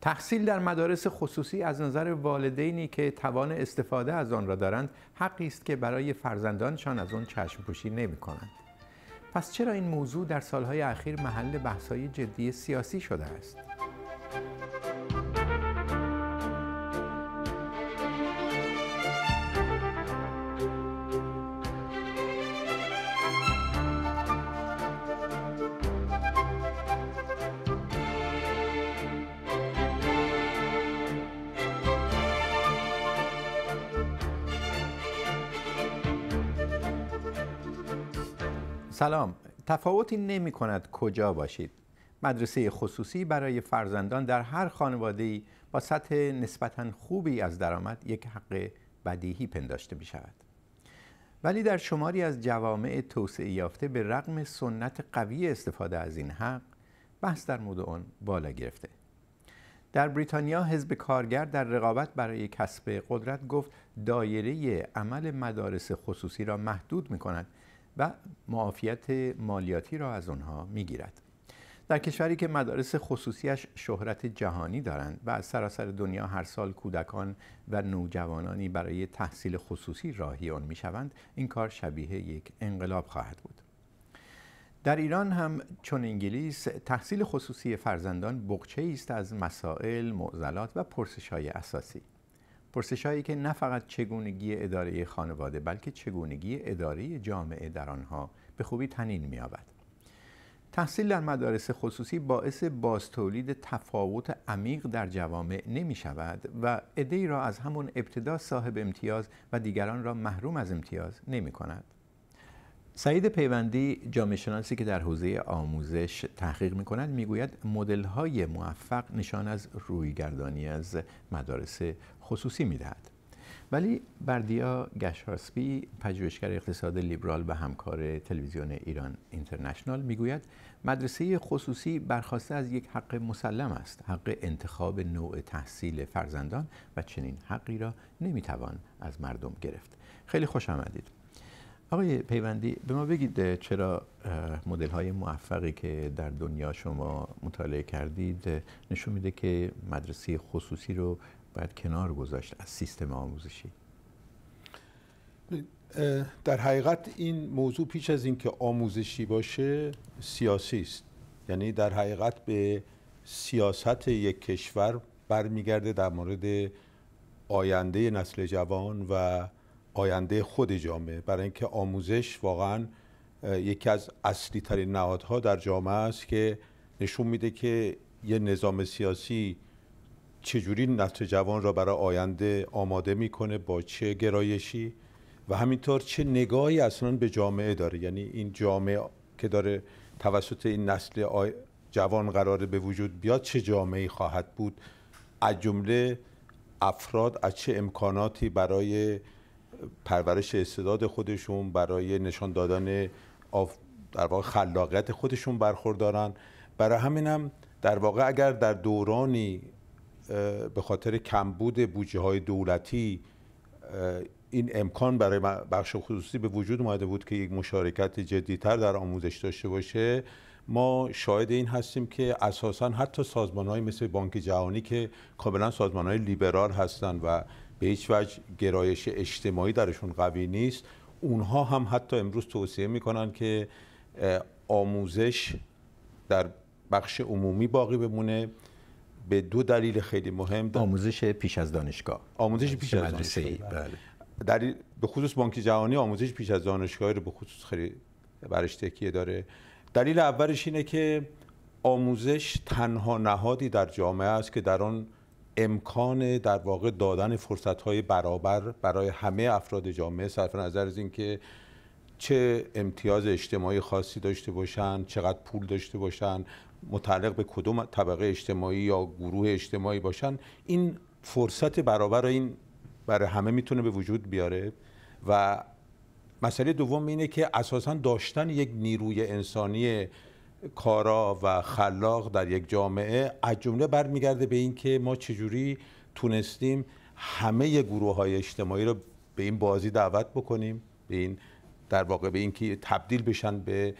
تحصیل در مدارس خصوصی از نظر والدینی که توان استفاده از آن را دارند حقی است که برای فرزندانشان از آن چشم پوشی نمی کنند. پس چرا این موضوع در سالهای اخیر محل بحثهای جدی سیاسی شده است؟ سلام تفاوتی نمی کند کجا باشید مدرسه خصوصی برای فرزندان در هر خانواده با سطح نسبتا خوبی از درآمد یک حق بدیهی پنداشته می شود ولی در شماری از جوامع توسعه یافته به رغم سنت قوی استفاده از این حق بحث در مورد آن بالا گرفته در بریتانیا حزب کارگر در رقابت برای کسب قدرت گفت دایره عمل مدارس خصوصی را محدود می کند و معافیت مالیاتی را از آنها میگیرد در کشوری که مدارس خصوصیش شهرت جهانی دارند و از سراسر دنیا هر سال کودکان و نوجوانانی برای تحصیل خصوصی راهی می شوند این کار شبیه یک انقلاب خواهد بود در ایران هم چون انگلیس تحصیل خصوصی فرزندان بقچه است از مسائل، معضلات و پرسش های اساسی پرسش هایی که نه فقط چگونگی اداره خانواده بلکه چگونگی اداره جامعه در آنها به خوبی تنین آود. تحصیل در مدارس خصوصی باعث بازتولید تفاوت عمیق در جوامع نمی شود و ادهی را از همون ابتدا صاحب امتیاز و دیگران را محروم از امتیاز نمی کند. سعید پیوندی جامعه شناسی که در حوزه آموزش تحقیق می کند میگوید مدل های موفق نشان از رویگردانی از مدارس خصوصی می دهد. ولی بردیا گشاسپی پژوهشگر اقتصاد لیبرال و همکار تلویزیون ایران اینترنشنال میگوید مدرسه خصوصی برخواسته از یک حق مسلم است حق انتخاب نوع تحصیل فرزندان و چنین حقی را نمیتوان از مردم گرفت خیلی خوش آمدید آقای پیوندی به ما بگید چرا مدل های موفقی که در دنیا شما مطالعه کردید نشون میده که مدرسه خصوصی رو باید کنار گذاشت از سیستم آموزشی در حقیقت این موضوع پیش از اینکه آموزشی باشه سیاسی است یعنی در حقیقت به سیاست یک کشور برمیگرده در مورد آینده نسل جوان و آینده خود جامعه برای اینکه آموزش واقعا یکی از اصلی ترین نهادها در جامعه است که نشون میده که یه نظام سیاسی چجوری نسل جوان را برای آینده آماده میکنه با چه گرایشی و همینطور چه نگاهی اصلا به جامعه داره یعنی این جامعه که داره توسط این نسل جوان قراره به وجود بیاد چه جامعه خواهد بود از جمله افراد از چه امکاناتی برای پرورش استعداد خودشون برای نشان دادن آف در واقع خلاقیت خودشون برخوردارن برای همینم در واقع اگر در دورانی به خاطر کمبود بودجه های دولتی این امکان برای بخش خصوصی به وجود اومده بود که یک مشارکت جدیتر در آموزش داشته باشه ما شاهد این هستیم که اساسا حتی سازمان های مثل بانک جهانی که کاملا سازمان های لیبرال هستند و به هیچ وجه گرایش اجتماعی درشون قوی نیست اونها هم حتی امروز توصیه میکنن که آموزش در بخش عمومی باقی بمونه به دو دلیل خیلی مهم آموزش پیش از دانشگاه آموزش یعنی پیش از مدرسه بله. بله. دلیل به خصوص بانک جهانی آموزش پیش از دانشگاه رو به خصوص خیلی برش تکیه داره دلیل اولش اینه که آموزش تنها نهادی در جامعه است که در آن امکان در واقع دادن فرصت های برابر برای همه افراد جامعه صرف نظر از اینکه چه امتیاز اجتماعی خاصی داشته باشند چقدر پول داشته باشند متعلق به کدوم طبقه اجتماعی یا گروه اجتماعی باشن این فرصت برابر این برای همه میتونه به وجود بیاره و مسئله دوم اینه که اساسا داشتن یک نیروی انسانی کارا و خلاق در یک جامعه از جمله برمیگرده به اینکه ما چجوری تونستیم همه گروه های اجتماعی رو به این بازی دعوت بکنیم به این در واقع به اینکه تبدیل بشن به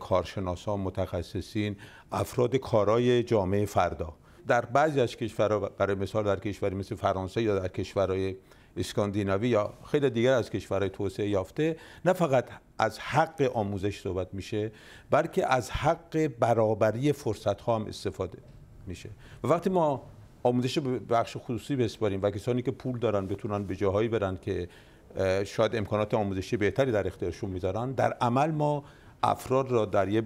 کارشناسان متخصصین افراد کارای جامعه فردا در بعضی از کشورها برای مثال در کشوری مثل فرانسه یا در کشورهای اسکاندیناوی یا خیلی دیگر از کشورهای توسعه یافته نه فقط از حق آموزش صحبت میشه بلکه از حق برابری فرصت ها هم استفاده میشه و وقتی ما آموزش بخش خصوصی بسپاریم و کسانی که پول دارن بتونن به جاهایی برن که شاید امکانات آموزشی بهتری در اختیارشون میذارن در عمل ما افراد را در یه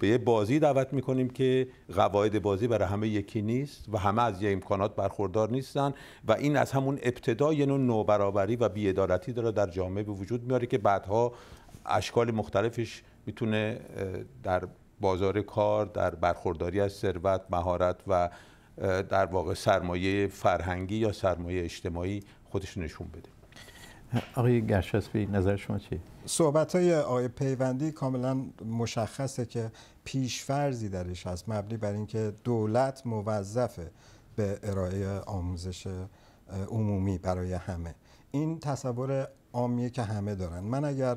به یه بازی دعوت میکنیم که قواعد بازی برای همه یکی نیست و همه از یه امکانات برخوردار نیستن و این از همون ابتدا یه نوع نوبرابری و بیعدالتی داره در جامعه به وجود میاره که بعدها اشکال مختلفش میتونه در بازار کار در برخورداری از ثروت مهارت و در واقع سرمایه فرهنگی یا سرمایه اجتماعی خودش نشون بده آقای گرشاسبی نظر شما چیه؟ صحبت های آقای پیوندی کاملا مشخصه که پیشفرزی درش هست مبنی بر اینکه دولت موظفه به ارائه آموزش عمومی برای همه این تصور عامیه که همه دارن من اگر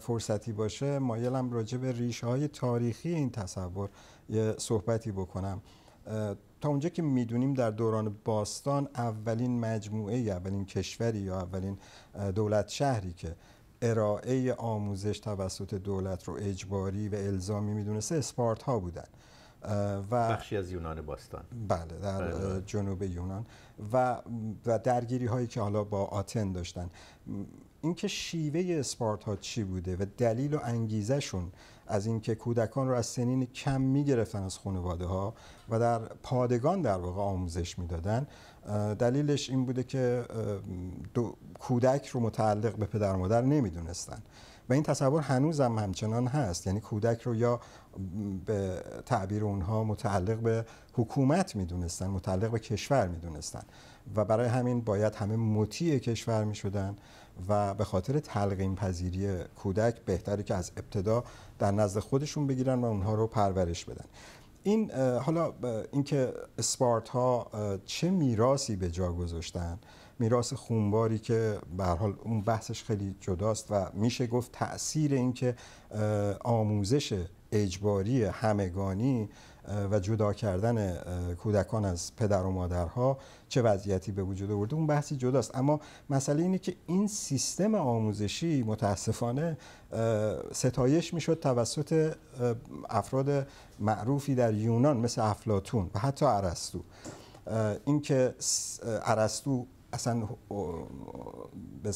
فرصتی باشه مایلم راجع به ریشه های تاریخی این تصور یه صحبتی بکنم تا اونجا که میدونیم در دوران باستان اولین مجموعه اولین کشوری یا اولین دولت شهری که ارائه آموزش توسط دولت رو اجباری و الزامی میدونسته اسپارت ها بودن و بخشی از یونان باستان بله در بله، بله. جنوب یونان و و درگیری هایی که حالا با آتن داشتن اینکه شیوه اسپارت ها چی بوده و دلیل و انگیزه شون از اینکه کودکان رو از سنین کم گرفتن از خانواده ها و در پادگان در واقع آموزش میدادن دلیلش این بوده که دو... کودک رو متعلق به پدر مادر نمیدونستن و این تصور هنوزم همچنان هست یعنی کودک رو یا به تعبیر اونها متعلق به حکومت میدونستن متعلق به کشور میدونستن و برای همین باید همه مطیع کشور میشدن و به خاطر تلقیم پذیری کودک بهتره که از ابتدا در نزد خودشون بگیرن و اونها رو پرورش بدن این حالا اینکه اسپارت ها چه میراسی به جا گذاشتن میراث خونباری که به حال اون بحثش خیلی جداست و میشه گفت تاثیر اینکه آموزش اجباری همگانی و جدا کردن کودکان از پدر و مادرها چه وضعیتی به وجود آورده اون بحثی جداست اما مسئله اینه که این سیستم آموزشی متاسفانه ستایش میشد توسط افراد معروفی در یونان مثل افلاتون و حتی ارسطو اینکه ارسطو اصلا به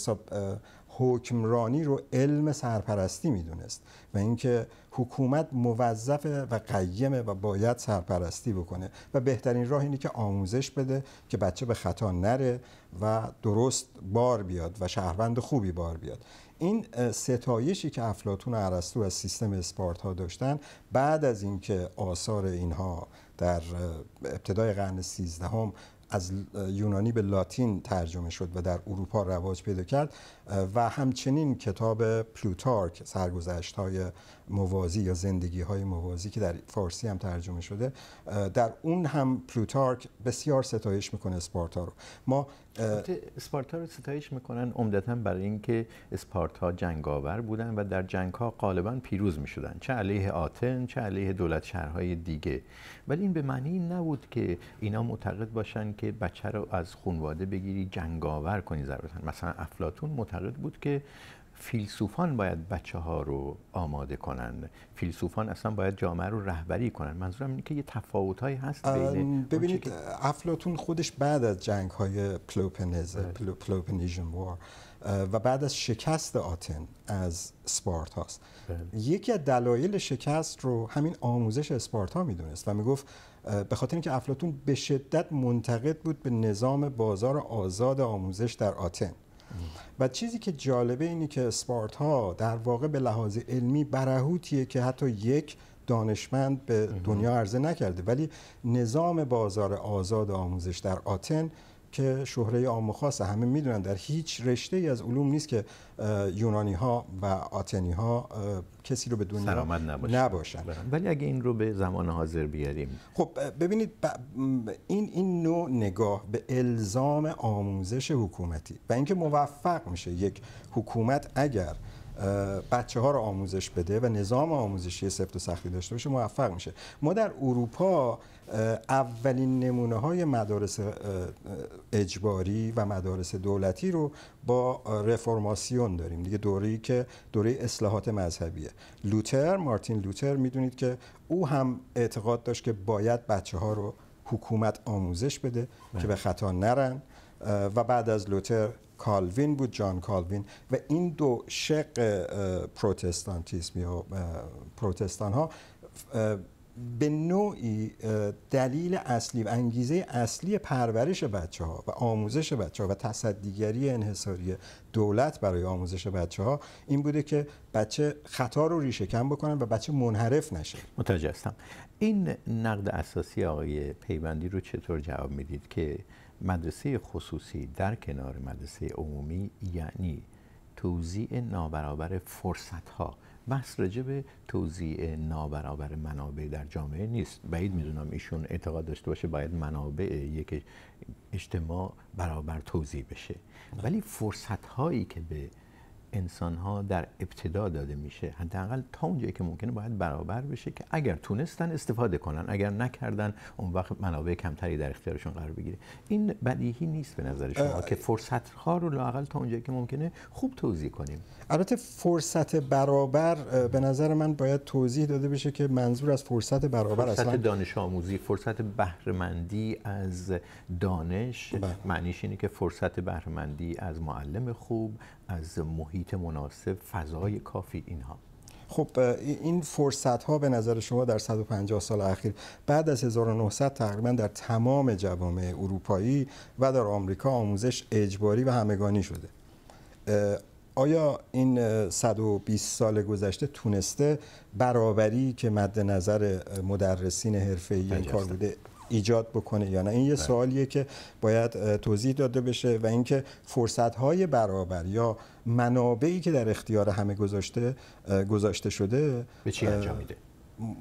حکمرانی رو علم سرپرستی میدونست و اینکه حکومت موظفه و قیمه و باید سرپرستی بکنه و بهترین راه اینه که آموزش بده که بچه به خطا نره و درست بار بیاد و شهروند خوبی بار بیاد این ستایشی که افلاتون و ارسطو از سیستم اسپارت ها داشتن بعد از اینکه آثار اینها در ابتدای قرن سیزدهم از یونانی به لاتین ترجمه شد و در اروپا رواج پیدا کرد و همچنین کتاب پلوتارک سرگذشت های موازی یا زندگی های موازی که در فارسی هم ترجمه شده در اون هم پلوتارک بسیار ستایش میکنه اسپارتا رو ما اسپارتا رو ستایش میکنن عمدتا برای اینکه اسپارتا جنگاور بودن و در جنگ ها غالبا پیروز میشدن چه علیه آتن چه علیه دولت شهرهای دیگه ولی این به معنی نبود که اینا معتقد باشن که بچه رو از خونواده بگیری جنگاور کنی ضرورتا مثلا افلاتون معتقد بود که فیلسوفان باید بچه ها رو آماده کنند فیلسوفان اصلا باید جامعه رو رهبری کنند منظورم اینه که یه تفاوت هایی هست بین ببینید افلاتون خودش بعد از جنگ های پلوپنیزم بله. وار و بعد از شکست آتن از سپارت هاست بله. یکی از دلایل شکست رو همین آموزش اسپارتا میدونست و میگفت به خاطر اینکه افلاتون به شدت منتقد بود به نظام بازار آزاد آموزش در آتن و چیزی که جالبه اینه که اسپارت ها در واقع به لحاظ علمی برهوتیه که حتی یک دانشمند به دنیا عرضه نکرده ولی نظام بازار آزاد آموزش در آتن که شهره عام همه میدونن در هیچ رشته ای از علوم نیست که یونانی ها و آتنی ها کسی رو به دنیا نباشن. نباشن بله. ولی اگه این رو به زمان حاضر بیاریم خب ببینید این این نوع نگاه به الزام آموزش حکومتی و اینکه موفق میشه یک حکومت اگر بچه ها رو آموزش بده و نظام آموزشی سفت و سختی داشته باشه موفق میشه ما در اروپا اولین نمونه های مدارس اجباری و مدارس دولتی رو با رفرماسیون داریم دیگه دوره‌ای که دوره اصلاحات مذهبیه لوتر مارتین لوتر میدونید که او هم اعتقاد داشت که باید بچه ها رو حکومت آموزش بده بله. که به خطا نرن و بعد از لوتر کالوین بود جان کالوین و این دو شق پروتستانتیسم یا پروتستان ها به نوعی دلیل اصلی و انگیزه اصلی پرورش بچه ها و آموزش بچه ها و تصدیگری انحصاری دولت برای آموزش بچه ها این بوده که بچه خطا رو ریشه کم بکنن و بچه منحرف نشه متوجه هستم این نقد اساسی آقای پیوندی رو چطور جواب میدید که مدرسه خصوصی در کنار مدرسه عمومی یعنی توزیع نابرابر فرصت ها بحث راجع به توزیع نابرابر منابع در جامعه نیست بعید میدونم ایشون اعتقاد داشته باشه باید منابع یک اجتماع برابر توزیع بشه ولی فرصت هایی که به انسان ها در ابتدا داده میشه حداقل تا اونجایی که ممکنه باید برابر بشه که اگر تونستن استفاده کنن اگر نکردن اون وقت منابع کمتری در اختیارشون قرار بگیره این بدیهی نیست به نظر شما که فرصت ها رو لاقل تا اونجایی که ممکنه خوب توضیح کنیم البته فرصت برابر به نظر من باید توضیح داده بشه که منظور از فرصت برابر فرصت اصلا دانش آموزی فرصت بهرهمندی از دانش بله. معنیش اینه که فرصت بهرهمندی از معلم خوب از محیط مناسب فضای کافی اینها خب این فرصت ها به نظر شما در 150 سال اخیر بعد از 1900 تقریبا در تمام جوامع اروپایی و در آمریکا آموزش اجباری و همگانی شده آیا این 120 سال گذشته تونسته برابری که مد نظر مدرسین حرفه‌ای این کار بوده ایجاد بکنه یا نه این یه بله. سوالیه که باید توضیح داده بشه و اینکه فرصت های برابر یا منابعی که در اختیار همه گذاشته گذاشته شده به چی انجام میده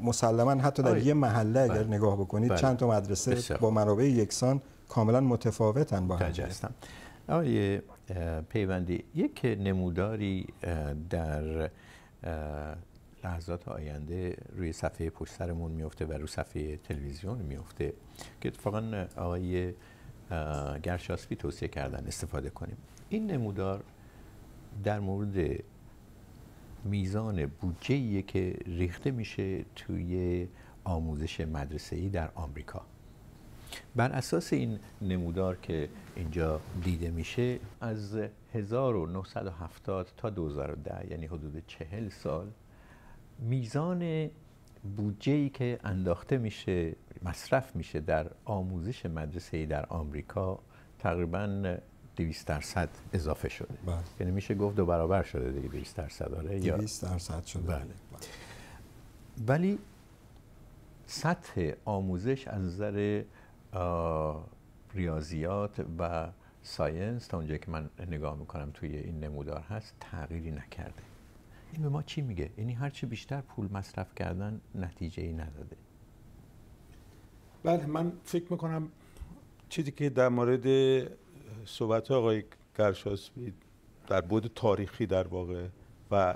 مسلما حتی در آره. یه محله اگر بله. نگاه بکنید بله. چند تا مدرسه با منابع یکسان کاملا متفاوتن با هم آقای پیوندی یک نموداری در لحظات آینده روی صفحه پشت سرمون میفته و روی صفحه تلویزیون میفته که اتفاقا آقای گرشاسپی توصیه کردن استفاده کنیم این نمودار در مورد میزان بودجه که ریخته میشه توی آموزش مدرسه ای در آمریکا بر اساس این نمودار که اینجا دیده میشه از 1970 تا 2010 یعنی حدود 40 سال میزان بودجه ای که انداخته میشه مصرف میشه در آموزش مدرسه ای در آمریکا تقریبا 200 درصد اضافه شده بله. یعنی میشه گفت دو برابر شده دیگه 200 درصد آره 200 درصد شده بله. بله. ولی سطح آموزش از نظر ریاضیات و ساینس تا اونجایی که من نگاه میکنم توی این نمودار هست تغییری نکرده این به ما چی میگه یعنی هرچی بیشتر پول مصرف کردن نتیجه ای نداده بله من فکر میکنم چیزی که در مورد صحبت آقای گرشاسبی در بود تاریخی در واقع و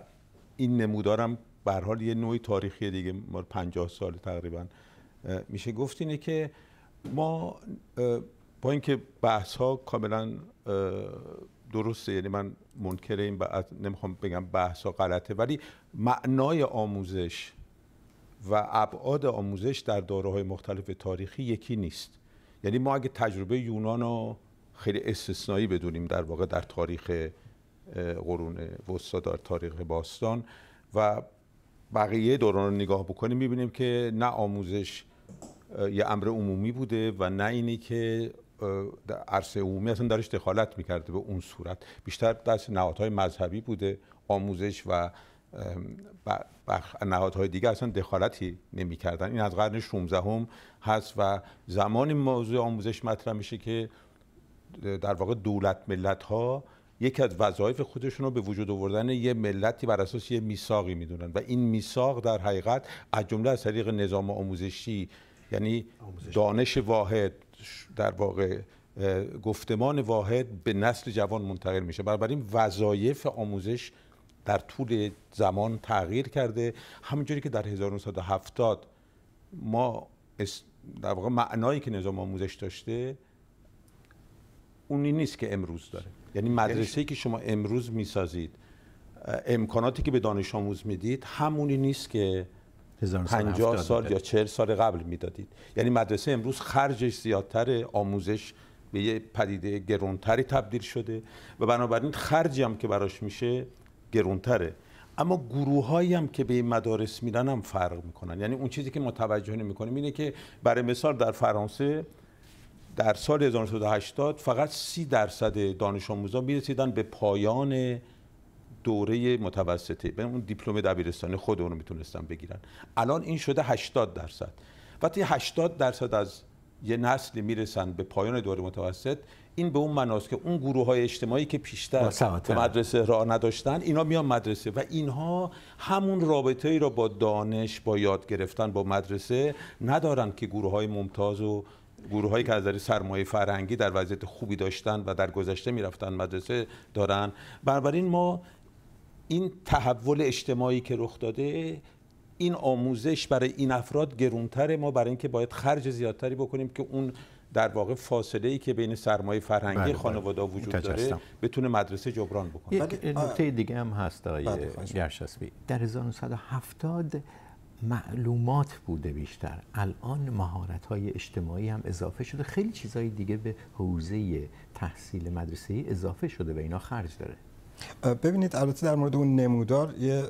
این نمودارم به حال یه نوعی تاریخی دیگه ما 50 سال تقریبا میشه گفت اینه که ما با اینکه بحث ها کاملا درسته یعنی من منکر این نمیخوام بگم بحثا غلطه ولی معنای آموزش و ابعاد آموزش در داره های مختلف تاریخی یکی نیست یعنی ما اگه تجربه یونان رو خیلی استثنایی بدونیم در واقع در تاریخ قرون وسطا در تاریخ باستان و بقیه دوران رو نگاه بکنیم میبینیم که نه آموزش یه امر عمومی بوده و نه اینی که در عرصه عمومی اصلا درش دخالت میکرده به اون صورت بیشتر دست نهادهای مذهبی بوده آموزش و نهادهای دیگه اصلا دخالتی نمیکردن این از قرن 16 هم هست و زمانی موضوع آموزش مطرح میشه که در واقع دولت ملت ها یکی از وظایف خودشون رو به وجود آوردن یه ملتی بر اساس یه میثاقی میدونن و این میثاق در حقیقت از جمله از طریق نظام آموزشی یعنی دانش واحد در واقع گفتمان واحد به نسل جوان منتقل میشه بنابراین وظایف آموزش در طول زمان تغییر کرده همونجوری که در 1970 ما در واقع معنایی که نظام آموزش داشته اونی نیست که امروز داره یعنی, یعنی مدرسه‌ای که شما امروز میسازید امکاناتی که به دانش آموز میدید همونی نیست که 50 سال یا 40 سال قبل میدادید یعنی مدرسه امروز خرجش زیادتره، آموزش به یه پدیده گرونتری تبدیل شده و بنابراین خرجی هم که براش میشه گرونتره اما گروه هایی هم که به این مدارس میرن هم فرق میکنن یعنی اون چیزی که ما توجه نمیکنیم اینه که برای مثال در فرانسه در سال 1980 فقط 30 درصد دانش آموزا میرسیدن به پایان دوره متوسطه به اون دیپلم دبیرستانی خود اون رو میتونستن بگیرن الان این شده 80 درصد وقتی 80 درصد از یه نسلی میرسن به پایان دوره متوسط این به اون مناست که اون گروه های اجتماعی که پیشتر به مدرسه را نداشتن اینا میان مدرسه و اینها همون رابطه ای را با دانش با یاد گرفتن با مدرسه ندارن که گروه های ممتاز و گروه هایی که از سرمایه فرهنگی در وضعیت خوبی داشتن و در گذشته میرفتن مدرسه دارن بنابراین ما این تحول اجتماعی که رخ داده این آموزش برای این افراد گرونتره ما برای اینکه باید خرج زیادتری بکنیم که اون در واقع فاصله ای که بین سرمایه فرهنگی بله, بله. خانواده وجود داره بتونه مدرسه جبران بکنه یک بله. نکته دیگه هم هست آقای بله، گرشاسبی در 1970 معلومات بوده بیشتر الان مهارت های اجتماعی هم اضافه شده خیلی چیزهای دیگه به حوزه تحصیل مدرسه اضافه شده و اینا خرج داره ببینید البته در مورد اون نمودار یه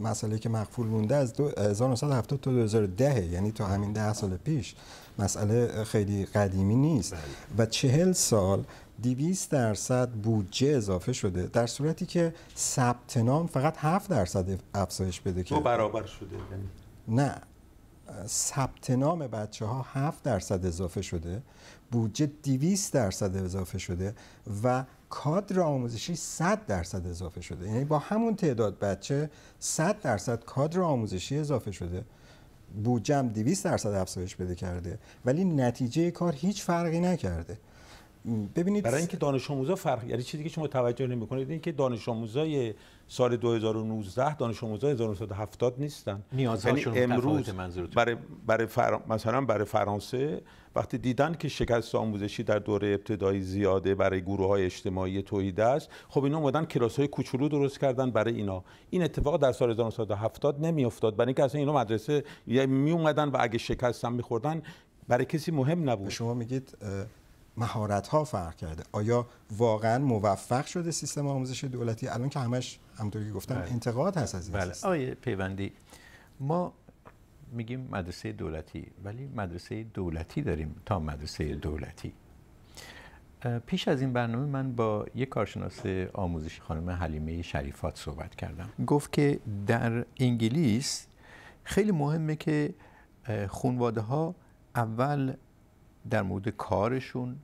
مسئله که مقفول مونده از 1970 تا 2010 یعنی تا همین ده سال پیش مسئله خیلی قدیمی نیست بله. و چهل سال 200 درصد بودجه اضافه شده در صورتی که ثبت نام فقط 7 درصد افزایش بده که برابر شده یعنی؟ نه ثبت نام بچه ها 7 درصد اضافه شده بودجه 200 درصد اضافه شده و کادر آموزشی 100 درصد اضافه شده یعنی با همون تعداد بچه 100 درصد کادر آموزشی اضافه شده بودجه هم 200 درصد افزایش بده کرده ولی نتیجه کار هیچ فرقی نکرده ببینید برای اینکه دانش آموزا فرق یعنی چیزی که شما توجه نمیکنید اینکه که دانش آموزای سال 2019 دانش آموزای 1970 نیستن یعنی امروز برای برای مثلا برای فرانسه وقتی دیدن که شکست آموزشی در دوره ابتدایی زیاده برای گروه های اجتماعی توحید است خب اینا اومدن کلاس های کوچولو درست کردن برای اینا این اتفاق در سال 1970 نمیافتاد برای اینکه اصلا اینا مدرسه می اومدن و اگه شکست هم میخوردن برای کسی مهم نبود شما میگید مهارت ها فرق کرده آیا واقعا موفق شده سیستم آموزش دولتی الان که همش همونطور که گفتم بله. انتقاد هست از این بله. آیه پیوندی ما میگیم مدرسه دولتی ولی مدرسه دولتی داریم تا مدرسه دولتی پیش از این برنامه من با یک کارشناس آموزش خانم حلیمه شریفات صحبت کردم گفت که در انگلیس خیلی مهمه که خونواده ها اول در مورد کارشون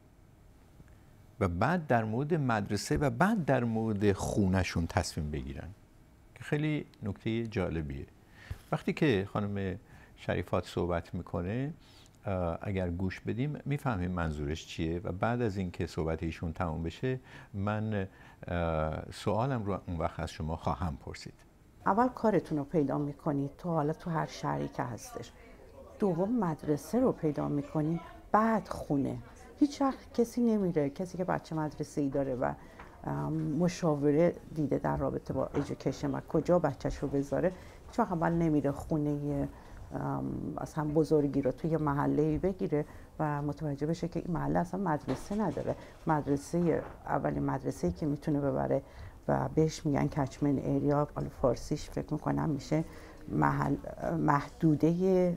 و بعد در مورد مدرسه و بعد در مورد خونشون تصمیم بگیرن که خیلی نکته جالبیه وقتی که خانم شریفات صحبت میکنه اگر گوش بدیم میفهمیم منظورش چیه و بعد از اینکه صحبت ایشون تموم بشه من سوالم رو اون وقت از شما خواهم پرسید اول کارتون رو پیدا میکنید تو حالا تو هر شهری که هستش دوم مدرسه رو پیدا میکنید بعد خونه هیچ وقت کسی نمیره کسی که بچه مدرسه ای داره و مشاوره دیده در رابطه با ایژوکیشن و کجا بچهش رو بذاره هیچ وقت اول نمیره خونه از هم بزرگی رو توی محله بگیره و متوجه بشه که این محله اصلا مدرسه نداره مدرسه اولی مدرسه که میتونه ببره و بهش میگن کچمن ایریا حالا فارسیش فکر میکنم میشه محل محدوده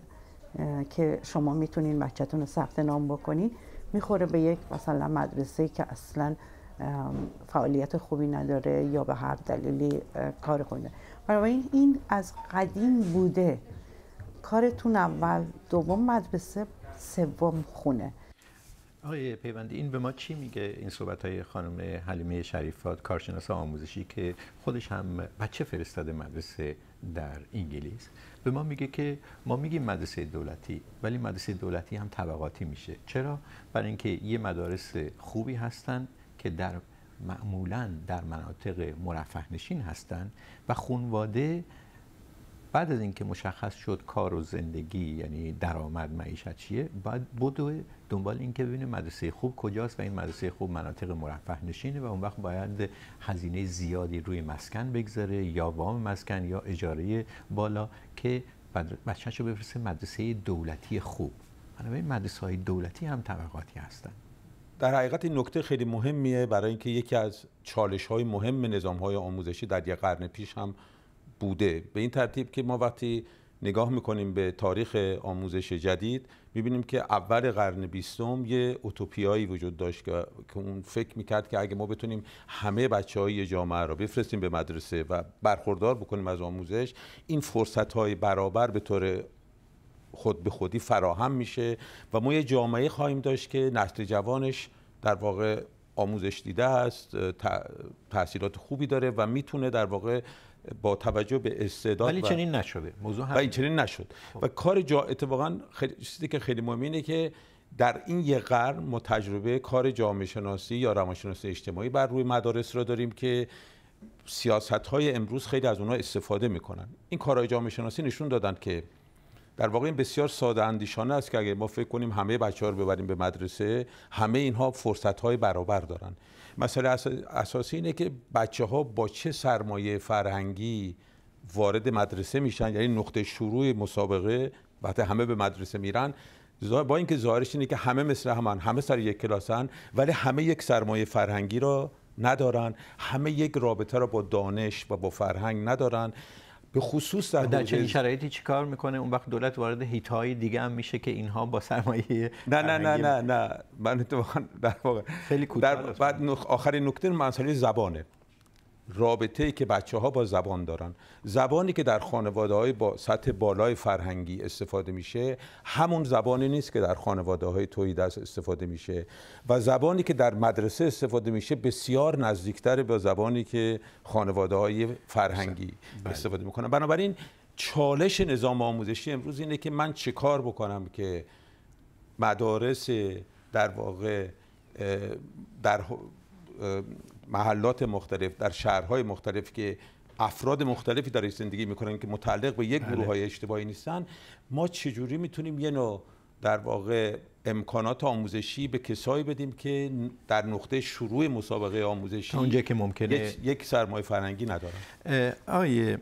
که شما میتونین بچهتون رو ثبت نام بکنین میخوره به یک مثلا مدرسه که اصلا فعالیت خوبی نداره یا به هر دلیلی کار خونه. بنابراین این از قدیم بوده کارتون اول دوم مدرسه سوم خونه آقای پیوندی این به ما چی میگه این صحبت های خانم حلیمه شریفات کارشناس آموزشی که خودش هم بچه فرستاده مدرسه در انگلیس به ما میگه که ما میگیم مدرسه دولتی ولی مدرسه دولتی هم طبقاتی میشه چرا برای اینکه یه مدارس خوبی هستن که در معمولا در مناطق مرفه نشین هستن و خونواده بعد از اینکه مشخص شد کار و زندگی یعنی درآمد معیشت چیه بعد بدو دنبال اینکه که ببینه مدرسه خوب کجاست و این مدرسه خوب مناطق مرفه نشینه و اون وقت باید هزینه زیادی روی مسکن بگذاره یا وام مسکن یا اجاره بالا که بچهش رو بفرسته مدرسه دولتی خوب بنابراین مدرسه های دولتی هم طبقاتی هستن در حقیقت این نکته خیلی مهمیه برای اینکه یکی از چالش های مهم نظام های آموزشی در یک قرن پیش هم بوده به این ترتیب که ما وقتی نگاه میکنیم به تاریخ آموزش جدید میبینیم که اول قرن بیستم یه اوتوپیایی وجود داشت که اون فکر میکرد که اگه ما بتونیم همه بچه های جامعه را بفرستیم به مدرسه و برخوردار بکنیم از آموزش این فرصت های برابر به طور خود به خودی فراهم میشه و ما یه جامعه خواهیم داشت که نسل جوانش در واقع آموزش دیده است تحصیلات خوبی داره و میتونه در واقع با توجه به استعداد ولی چنین نشده موضوع و این چنین نشد خب. و کار جا اتفاقا خیلی چیزی که خیلی مهمه اینه که در این یه قرن ما تجربه کار جامعه شناسی یا روانشناسی اجتماعی بر روی مدارس را داریم که سیاست های امروز خیلی از اونها استفاده میکنن این کارهای جامعه شناسی نشون دادن که در واقع این بسیار ساده اندیشانه است که اگر ما فکر کنیم همه بچه ها رو ببریم به مدرسه همه اینها فرصت های برابر دارن مسئله اساسی اینه که بچه ها با چه سرمایه فرهنگی وارد مدرسه میشن یعنی نقطه شروع مسابقه وقتی همه به مدرسه میرن با اینکه ظاهرش اینه که همه مثل همان همه سر یک کلاسن ولی همه یک سرمایه فرهنگی را ندارن همه یک رابطه را با دانش و با فرهنگ ندارن به خصوص در, در چنین شرایطی کار میکنه اون وقت دولت وارد هیتهای دیگه هم میشه که اینها با سرمایه نه نه نه نه نه من اتفاقا در واقع خیلی کوتاه بعد آخرین نکته مسئله زبانه رابطه ای که بچه ها با زبان دارن زبانی که در خانواده با سطح بالای فرهنگی استفاده میشه همون زبانی نیست که در خانواده های توی دست استفاده میشه و زبانی که در مدرسه استفاده میشه بسیار نزدیکتر به زبانی که خانواده های فرهنگی بله. استفاده میکنن بنابراین چالش نظام آموزشی امروز اینه که من چه کار بکنم که مدارس در واقع در محلات مختلف در شهرهای مختلف که افراد مختلفی در زندگی میکنن که متعلق به یک بله. گروه های اشتباهی نیستن ما چجوری میتونیم یه نوع در واقع امکانات آموزشی به کسایی بدیم که در نقطه شروع مسابقه آموزشی اونجا که ممکنه یک, یک سرمایه فرنگی ندارن آیه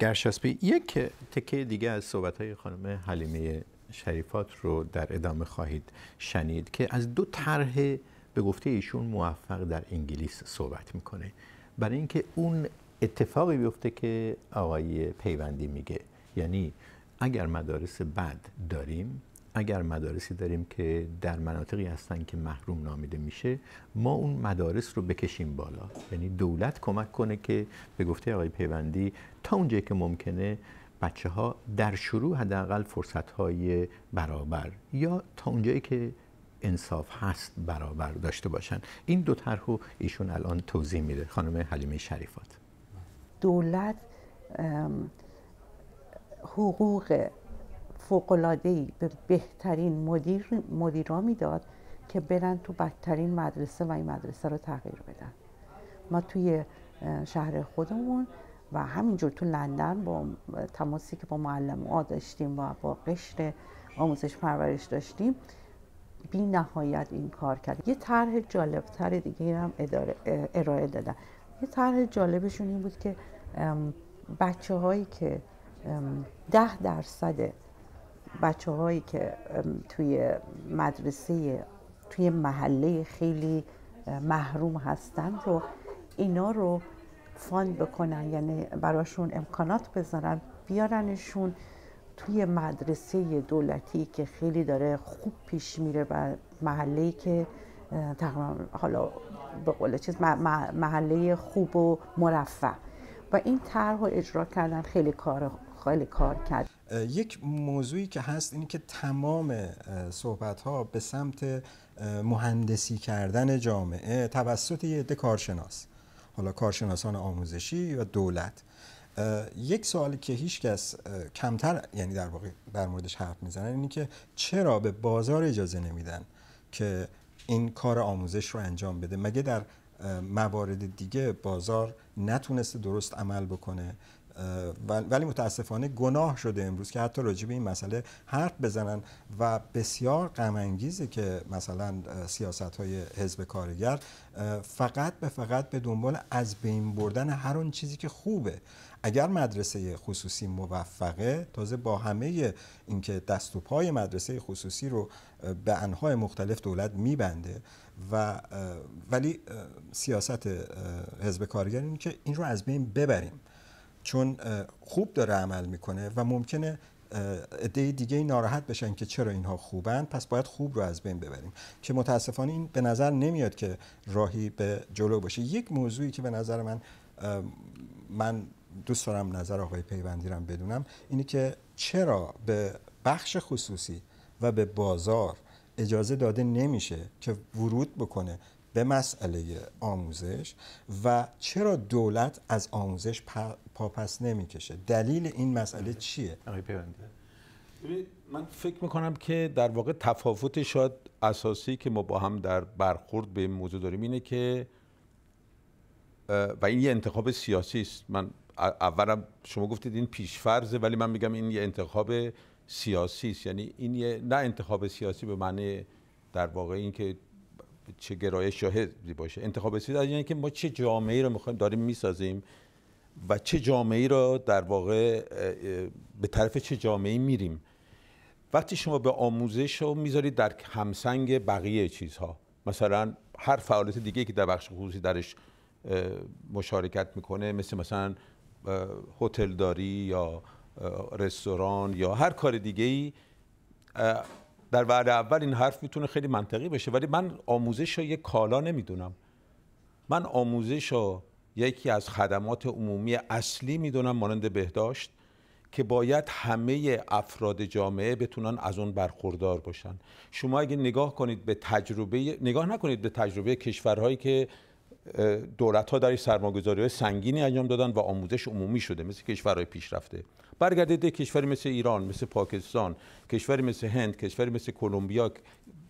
گرشاسپی یک تکه دیگه از صحبت های خانم حلیمه شریفات رو در ادامه خواهید شنید که از دو طرح به گفته ایشون موفق در انگلیس صحبت میکنه برای اینکه اون اتفاقی بیفته که آقای پیوندی میگه یعنی اگر مدارس بد داریم اگر مدارسی داریم که در مناطقی هستن که محروم نامیده میشه ما اون مدارس رو بکشیم بالا یعنی دولت کمک کنه که به گفته آقای پیوندی تا اونجایی که ممکنه بچه ها در شروع حداقل فرصت های برابر یا تا اونجایی که انصاف هست برابر داشته باشن این دو طرح رو ایشون الان توضیح میده خانم حلیمه شریفات دولت حقوق فوقلادهی به بهترین مدیر مدیرا میداد که برن تو بدترین مدرسه و این مدرسه رو تغییر بدن ما توی شهر خودمون و همینجور تو لندن با تماسی که با معلم داشتیم و با قشر آموزش پرورش داشتیم بی نهایت این کار کرد یه طرح جالبتر دیگه هم اداره ارائه دادن یه طرح جالبشون این بود که بچه هایی که ده درصد بچه هایی که توی مدرسه توی محله خیلی محروم هستن رو اینا رو فاند بکنن یعنی براشون امکانات بذارن بیارنشون توی مدرسه دولتی که خیلی داره خوب پیش میره و محله که تقریبا حالا به قول چیز محله خوب و مرفع و این طرح رو اجرا کردن خیلی کار خیلی کار کرد یک موضوعی که هست اینه که تمام صحبت ها به سمت مهندسی کردن جامعه توسط یه عده کارشناس حالا کارشناسان آموزشی و دولت یک سوالی که هیچکس کمتر یعنی در واقع در موردش حرف میزنن اینه که چرا به بازار اجازه نمیدن که این کار آموزش رو انجام بده مگه در موارد دیگه بازار نتونسته درست عمل بکنه ولی متاسفانه گناه شده امروز که حتی راجع به این مسئله حرف بزنن و بسیار غم انگیزه که مثلا سیاست های حزب کارگر فقط به فقط به دنبال از بین بردن هر اون چیزی که خوبه اگر مدرسه خصوصی موفقه تازه با همه اینکه دست و پای مدرسه خصوصی رو به انهای مختلف دولت میبنده و ولی سیاست حزب کارگر این که این رو از بین ببریم چون خوب داره عمل میکنه و ممکنه عده دیگه ناراحت بشن که چرا اینها خوبن پس باید خوب رو از بین ببریم که متاسفانه این به نظر نمیاد که راهی به جلو باشه یک موضوعی که به نظر من من دوست دارم نظر آقای پیوندی رو بدونم اینی که چرا به بخش خصوصی و به بازار اجازه داده نمیشه که ورود بکنه به مسئله آموزش و چرا دولت از آموزش پاپس نمیکشه دلیل این مسئله چیه آقای پیوندی من فکر میکنم که در واقع تفاوت شاد اساسی که ما با هم در برخورد به این موضوع داریم اینه که و این یه انتخاب سیاسی است من اولم شما گفتید این پیش فرضه ولی من میگم این یه انتخاب سیاسی است یعنی این یه نه انتخاب سیاسی به معنی در واقع اینکه چه گرایش شاهدی باشه انتخاب سیاسی یعنی که ما چه جامعه رو میخوایم داریم میسازیم و چه جامعه رو در واقع به طرف چه جامعه میریم وقتی شما به آموزش رو میذارید در همسنگ بقیه چیزها مثلا هر فعالیت دیگه که در بخش خصوصی درش مشارکت میکنه مثل مثلا هتلداری یا رستوران یا هر کار دیگه ای در وعده اول این حرف میتونه خیلی منطقی بشه ولی من آموزش رو یک کالا نمیدونم من آموزش رو یکی از خدمات عمومی اصلی میدونم مانند بهداشت که باید همه افراد جامعه بتونن از اون برخوردار باشن شما اگه نگاه کنید به تجربه نگاه نکنید به تجربه کشورهایی که دولت ها در سرمایه‌گذاری سنگینی انجام دادن و آموزش عمومی شده مثل کشورهای پیشرفته برگردید کشوری مثل ایران مثل پاکستان کشوری مثل هند کشوری مثل کلمبیا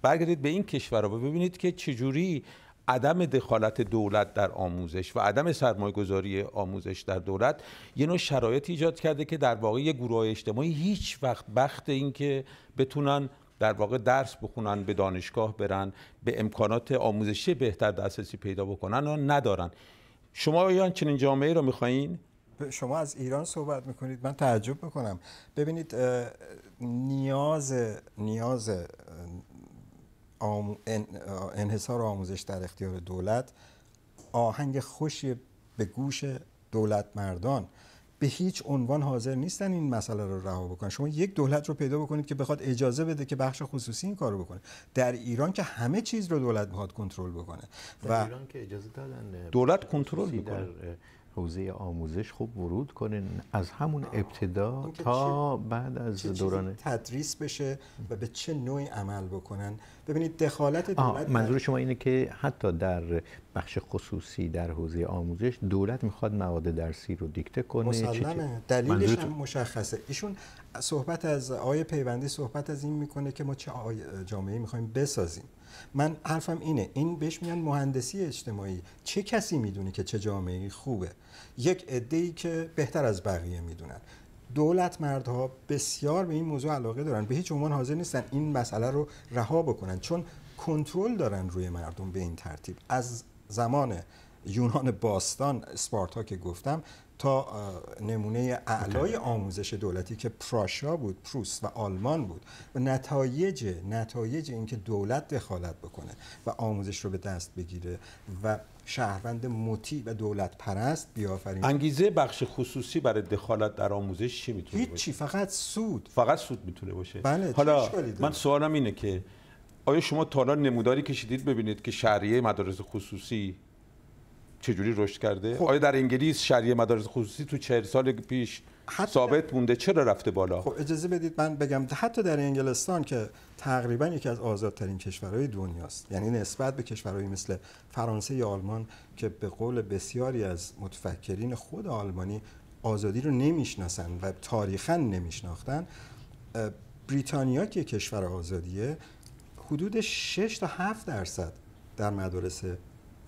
برگردید به این کشورها و ببینید که چجوری عدم دخالت دولت در آموزش و عدم سرمایه‌گذاری آموزش در دولت یه نوع شرایط ایجاد کرده که در واقع یه گروه اجتماعی هیچ وقت بخت اینکه بتونن در واقع درس بخونن به دانشگاه برن به امکانات آموزشی بهتر دسترسی پیدا بکنن و ندارن شما یا چنین جامعه رو میخواین؟ شما از ایران صحبت میکنید من تعجب میکنم ببینید نیاز نیاز انحصار آموزش در اختیار دولت آهنگ خوشی به گوش دولت مردان به هیچ عنوان حاضر نیستن این مسئله رو رها بکنن شما یک دولت رو پیدا بکنید که بخواد اجازه بده که بخش خصوصی این کارو بکنه در ایران که همه چیز رو دولت میخواد کنترل بکنه و ایران که اجازه دادن دولت کنترل میکنه حوزه آموزش خوب ورود کنه از همون ابتدا تا بعد از دوران تدریس بشه و به چه نوعی عمل بکنن ببینید دخالت دولت منظور شما اینه که حتی در بخش خصوصی در حوزه آموزش دولت میخواد مواد درسی رو دیکته کنه مسلمه دلیلش هم مشخصه ایشون صحبت از آیه پیوندی صحبت از این میکنه که ما چه جامعه میخوایم بسازیم من حرفم اینه این بهش میگن مهندسی اجتماعی چه کسی میدونه که چه جامعه خوبه یک ای که بهتر از بقیه میدونن دولت مردها بسیار به این موضوع علاقه دارن به هیچ عنوان حاضر نیستن این مسئله رو رها بکنن چون کنترل دارن روی مردم به این ترتیب از زمان یونان باستان اسپارتا که گفتم تا نمونه اعلای آموزش دولتی که پراشا بود پروس و آلمان بود و نتایج نتایج اینکه دولت دخالت بکنه و آموزش رو به دست بگیره و شهروند مطیع و دولت پرست بیافرین انگیزه بخش خصوصی برای دخالت در آموزش چی میتونه باشه هیچ فقط سود فقط سود میتونه باشه بله حالا من سوالم اینه که آیا شما تا نموداری کشیدید ببینید که شهریه مدارس خصوصی چجوری رشد کرده خب. آیا در انگلیس شریع مدارس خصوصی تو چهر سال پیش ثابت مونده چرا رفته بالا خب اجازه بدید من بگم حتی در انگلستان که تقریبا یکی از آزادترین کشورهای دنیاست یعنی نسبت به کشورهایی مثل فرانسه یا آلمان که به قول بسیاری از متفکرین خود آلمانی آزادی رو نمیشناسن و تاریخا نمیشناختن بریتانیا که کشور آزادیه حدود 6 تا 7 درصد در مدارس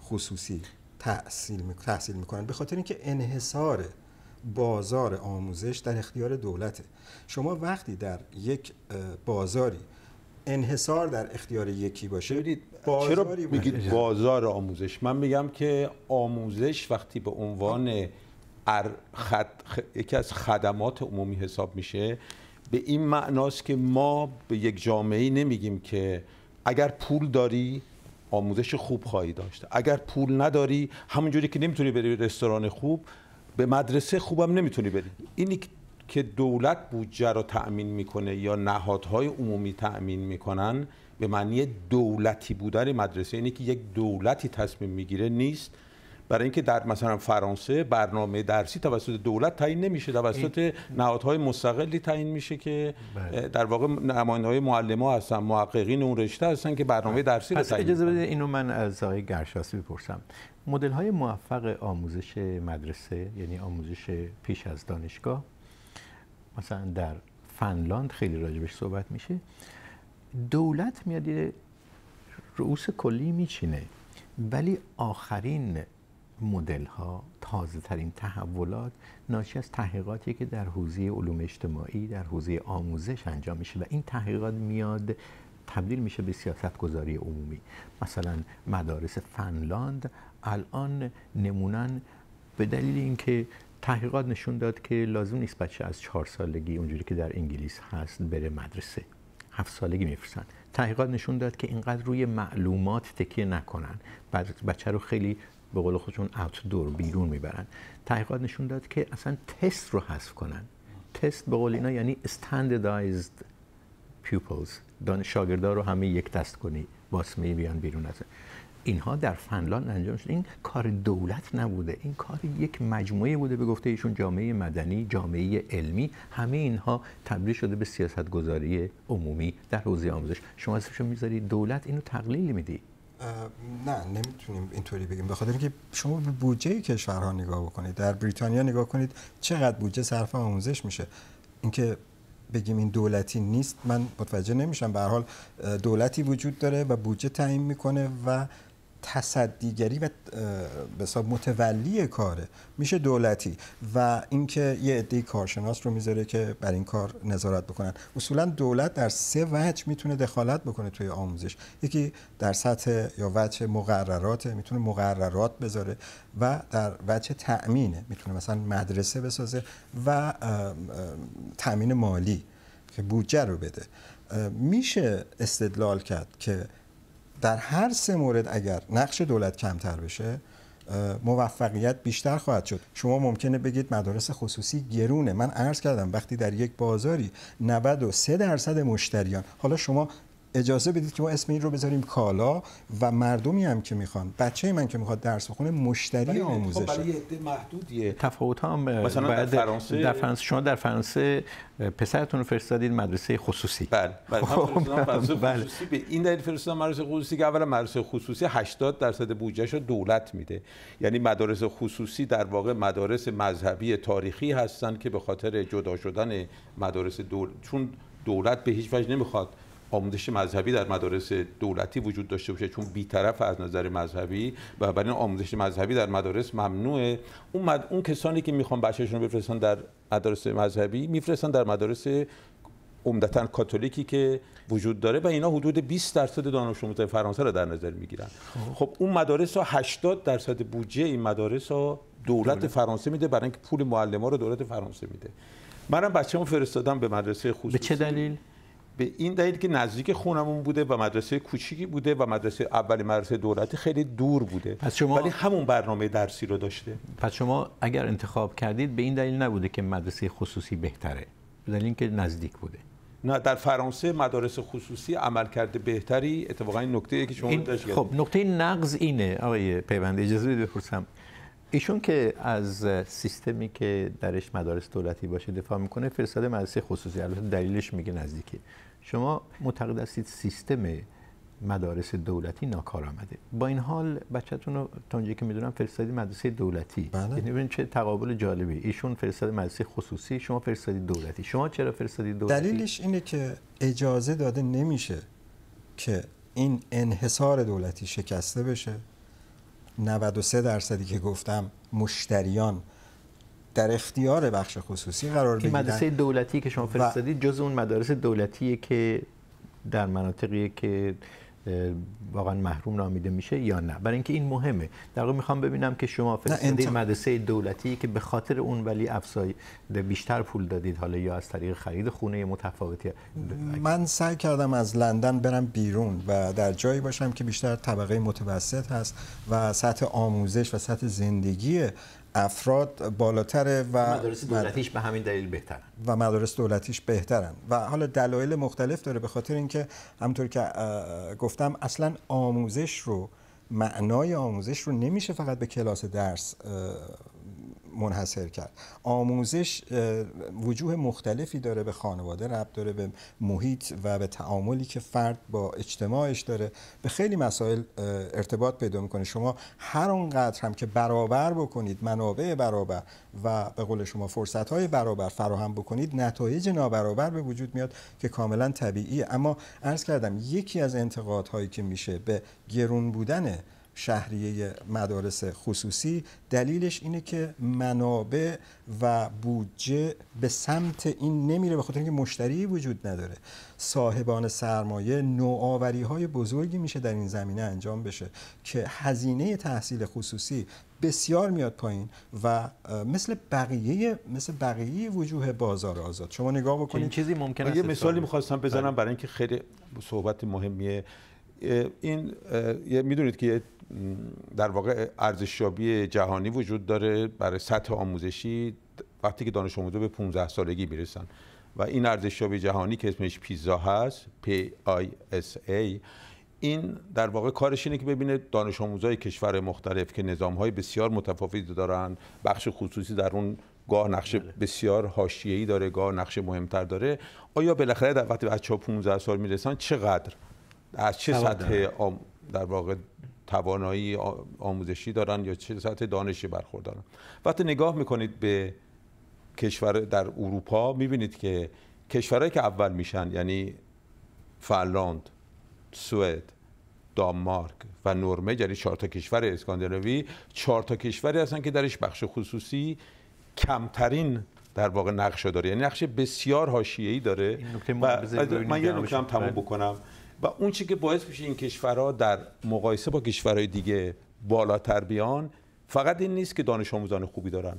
خصوصی تحصیل میکنن به خاطر اینکه انحصار بازار آموزش در اختیار دولته شما وقتی در یک بازاری انحصار در اختیار یکی باشه چرا میگید بازار آموزش من میگم که آموزش وقتی به عنوان ار یکی از خدمات عمومی حساب میشه به این معناست که ما به یک جامعه نمیگیم که اگر پول داری آموزش خوب خواهی داشت اگر پول نداری همونجوری که نمیتونی بری رستوران خوب به مدرسه خوبم نمیتونی بری اینی که دولت بودجه را تأمین میکنه یا نهادهای عمومی تأمین میکنن به معنی دولتی بودن مدرسه اینی که یک دولتی تصمیم میگیره نیست برای اینکه در مثلا فرانسه برنامه درسی توسط دولت تعیین نمیشه توسط نهادهای مستقلی تعیین میشه که بله. در واقع نماینده های معلم ها هستن محققین اون رشته هستن که برنامه بله. درسی رو تعیین اجازه بدید اینو من از آقای گرشاسی بپرسم مدل های موفق آموزش مدرسه یعنی آموزش پیش از دانشگاه مثلا در فنلاند خیلی راجبش صحبت میشه دولت میاد رؤوس کلی میچینه ولی آخرین مدل ها تازه ترین تحولات ناشی از تحقیقاتی که در حوزه علوم اجتماعی در حوزه آموزش انجام میشه و این تحقیقات میاد تبدیل میشه به سیاست گذاری عمومی مثلا مدارس فنلاند الان نمونن به دلیل اینکه تحقیقات نشون داد که لازم نیست بچه از چهار سالگی اونجوری که در انگلیس هست بره مدرسه هفت سالگی میفرستن تحقیقات نشون داد که اینقدر روی معلومات تکیه نکنن بچه رو خیلی به قول خودشون اوت دور بیرون میبرن تحقیقات نشون داد که اصلا تست رو حذف کنن تست به قول اینا یعنی استانداردایزد دون شاگردا رو همه یک دست کنی واسمه بیان بیرون از اینها در فنلاند انجام شد این کار دولت نبوده این کار یک مجموعه بوده به گفته ایشون جامعه مدنی جامعه علمی همه اینها تبدیل شده به سیاست گذاری عمومی در حوزه آموزش شما اسمش میذاری دولت اینو تقلیل میدی نه نمیتونیم اینطوری بگیم خاطر اینکه شما به بودجه کشورها نگاه بکنید در بریتانیا نگاه کنید چقدر بودجه صرف آموزش میشه اینکه بگیم این دولتی نیست من متوجه نمیشم به حال دولتی وجود داره و بودجه تعیین میکنه و تصدیگری و به متولی کاره میشه دولتی و اینکه یه عده کارشناس رو میذاره که بر این کار نظارت بکنن اصولا دولت در سه وجه میتونه دخالت بکنه توی آموزش یکی در سطح یا وجه مقررات میتونه مقررات بذاره و در وجه تأمینه میتونه مثلا مدرسه بسازه و تأمین مالی که بودجه رو بده میشه استدلال کرد که در هر سه مورد اگر نقش دولت کمتر بشه موفقیت بیشتر خواهد شد شما ممکنه بگید مدارس خصوصی گرونه من عرض کردم وقتی در یک بازاری 93 درصد مشتریان حالا شما اجازه بدید که ما اسم این رو بذاریم کالا و مردمی هم که میخوان بچه من که میخواد درس بخونه مشتری خب آموزش خب عده محدودیه تفاوت هم مثلا در فرانسه در فرانسه شما در فرانسه پسرتون رو فرستادید مدرسه خصوصی بله بله. خب، بله،, بله خصوصی به این دلیل فرستادن مدرسه خصوصی که اول مدرسه خصوصی 80 درصد بودجهش رو دولت میده یعنی مدارس خصوصی در واقع مدارس مذهبی تاریخی هستند که به خاطر جدا شدن مدارس دولت چون دولت به هیچ وجه نمیخواد آموزش مذهبی در مدارس دولتی وجود داشته باشه چون بیطرف از نظر مذهبی و برای آموزش مذهبی در مدارس ممنوعه اون, مد... اون کسانی که میخوان بچه‌شون رو بفرستن در مدارس مذهبی میفرستن در مدارس عمدتاً کاتولیکی که وجود داره و اینا حدود 20 درصد دانش آموزای فرانسه رو در نظر میگیرن خب. خب اون مدارس ها 80 درصد بودجه این مدارس ها دولت دولت. فرانسه میده برای اینکه پول معلم ها رو دولت فرانسه میده منم بچه‌مو فرستادم به مدرسه خصوصی به چه دلیل به این دلیل که نزدیک خونمون بوده و مدرسه کوچیکی بوده و مدرسه اول مدرسه دولتی خیلی دور بوده پس ولی همون برنامه درسی رو داشته پس شما اگر انتخاب کردید به این دلیل نبوده که مدرسه خصوصی بهتره به دلیل اینکه نزدیک بوده نه در فرانسه مدارس خصوصی عمل کرده بهتری اتفاقا این نکته ای که شما این... خب نکته نقض اینه آقای پیوند اجازه بپرسم ایشون که از سیستمی که درش مدارس دولتی باشه دفاع میکنه فرستاده مدرسه خصوصی البته دلیلش میگه نزدیکه شما معتقد هستید سیستم مدارس دولتی ناکارآمده با این حال بچه‌تون رو تا اونجایی که میدونم فرستادی مدرسه دولتی بله. یعنی ببین چه تقابل جالبی ایشون فرستاد مدرسه خصوصی شما فرستادی دولتی شما چرا فرستادی دولتی دلیلش اینه که اجازه داده نمیشه که این انحصار دولتی شکسته بشه 93 درصدی که گفتم مشتریان در اختیار بخش خصوصی قرار بگیرن مدرسه دولتی که شما فرستادید جز اون مدارس دولتیه که در مناطقی که واقعا محروم نامیده میشه یا نه برای اینکه این مهمه در واقع میخوام ببینم که شما این مدرسه دولتی که به خاطر اون ولی افسای بیشتر پول دادید حالا یا از طریق خرید خونه متفاوتی من سعی کردم از لندن برم بیرون و در جایی باشم که بیشتر طبقه متوسط هست و سطح آموزش و سطح زندگی افراد بالاتره و مدارس دولتیش به همین دلیل بهترن و مدارس دولتیش بهترن و حالا دلایل مختلف داره به خاطر اینکه همونطور که گفتم اصلا آموزش رو معنای آموزش رو نمیشه فقط به کلاس درس منحصر کرد آموزش وجوه مختلفی داره به خانواده ربط داره به محیط و به تعاملی که فرد با اجتماعش داره به خیلی مسائل ارتباط پیدا میکنه شما هر اونقدر هم که برابر بکنید منابع برابر و به قول شما فرصت های برابر فراهم بکنید نتایج نابرابر به وجود میاد که کاملا طبیعیه اما عرض کردم یکی از انتقادهایی که میشه به گرون بودن شهریه مدارس خصوصی دلیلش اینه که منابع و بودجه به سمت این نمیره به خاطر اینکه مشتری وجود نداره صاحبان سرمایه نوآوری های بزرگی میشه در این زمینه انجام بشه که هزینه تحصیل خصوصی بسیار میاد پایین و مثل بقیه مثل بقیه وجوه بازار آزاد شما نگاه بکنید چیزی ممکن یه مثالی میخواستم بزنم بله. برای اینکه خیلی صحبت مهمیه این میدونید که در واقع ارزشیابی جهانی وجود داره برای سطح آموزشی وقتی که دانش آموزا به 15 سالگی میرسن و این ارزشیابی جهانی که اسمش پیزا هست PISA این در واقع کارش اینه که ببینه دانش آموزای کشور مختلف که نظام های بسیار متفاوتی دارن بخش خصوصی در اون گاه نقش بله. بسیار حاشیه‌ای داره گاه نقش مهمتر داره آیا بالاخره در وقتی بچه‌ها 15 سال میرسن چقدر از چه سطح در واقع توانایی آموزشی دارن یا چه سطح دانشی برخوردارن وقتی نگاه میکنید به کشور در اروپا میبینید که کشورهایی که اول میشن یعنی فنلاند سوئد دانمارک و نورمه یعنی چهار تا کشور اسکاندیناوی چهار تا کشوری هستن که درش بخش خصوصی کمترین در واقع نقش داره یعنی نقش بسیار حاشیه‌ای داره و من یه نکته تمام بکنم و اون چی که باعث میشه این کشورها در مقایسه با کشورهای دیگه بالاتر بیان فقط این نیست که دانش آموزان خوبی دارن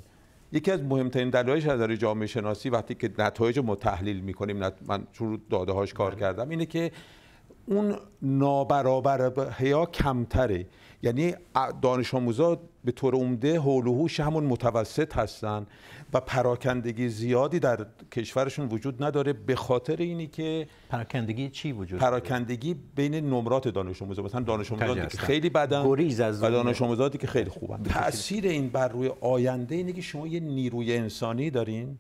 یکی از مهمترین دلایلش از نظر جامعه شناسی وقتی که نتایج رو تحلیل میکنیم من چون داده هاش کار بله. کردم اینه که اون نابرابر هیا کمتره یعنی دانش آموزا به طور عمده حول و همون متوسط هستن و پراکندگی زیادی در کشورشون وجود نداره به خاطر اینی که پراکندگی چی وجود پراکندگی بین نمرات دانش آموزا مثلا دانش آموزا که خیلی بدن گریز و دانش آموزاتی که خیلی خوبن تاثیر این بر روی آینده اینه که شما یه نیروی انسانی دارین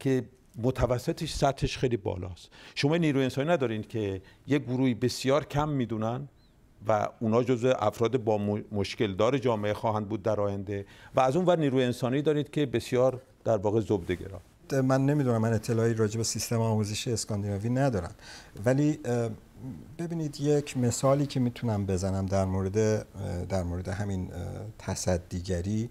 که متوسطش سطحش خیلی بالاست شما نیروی انسانی ندارین که یه گروهی بسیار کم میدونن و اونا جزو افراد با مشکل دار جامعه خواهند بود در آینده و از اون ور نیروی انسانی دارید که بسیار در واقع گرا من نمیدونم من اطلاعی راجع به سیستم آموزش اسکاندیناوی ندارم ولی ببینید یک مثالی که میتونم بزنم در مورد در مورد همین تصدیگری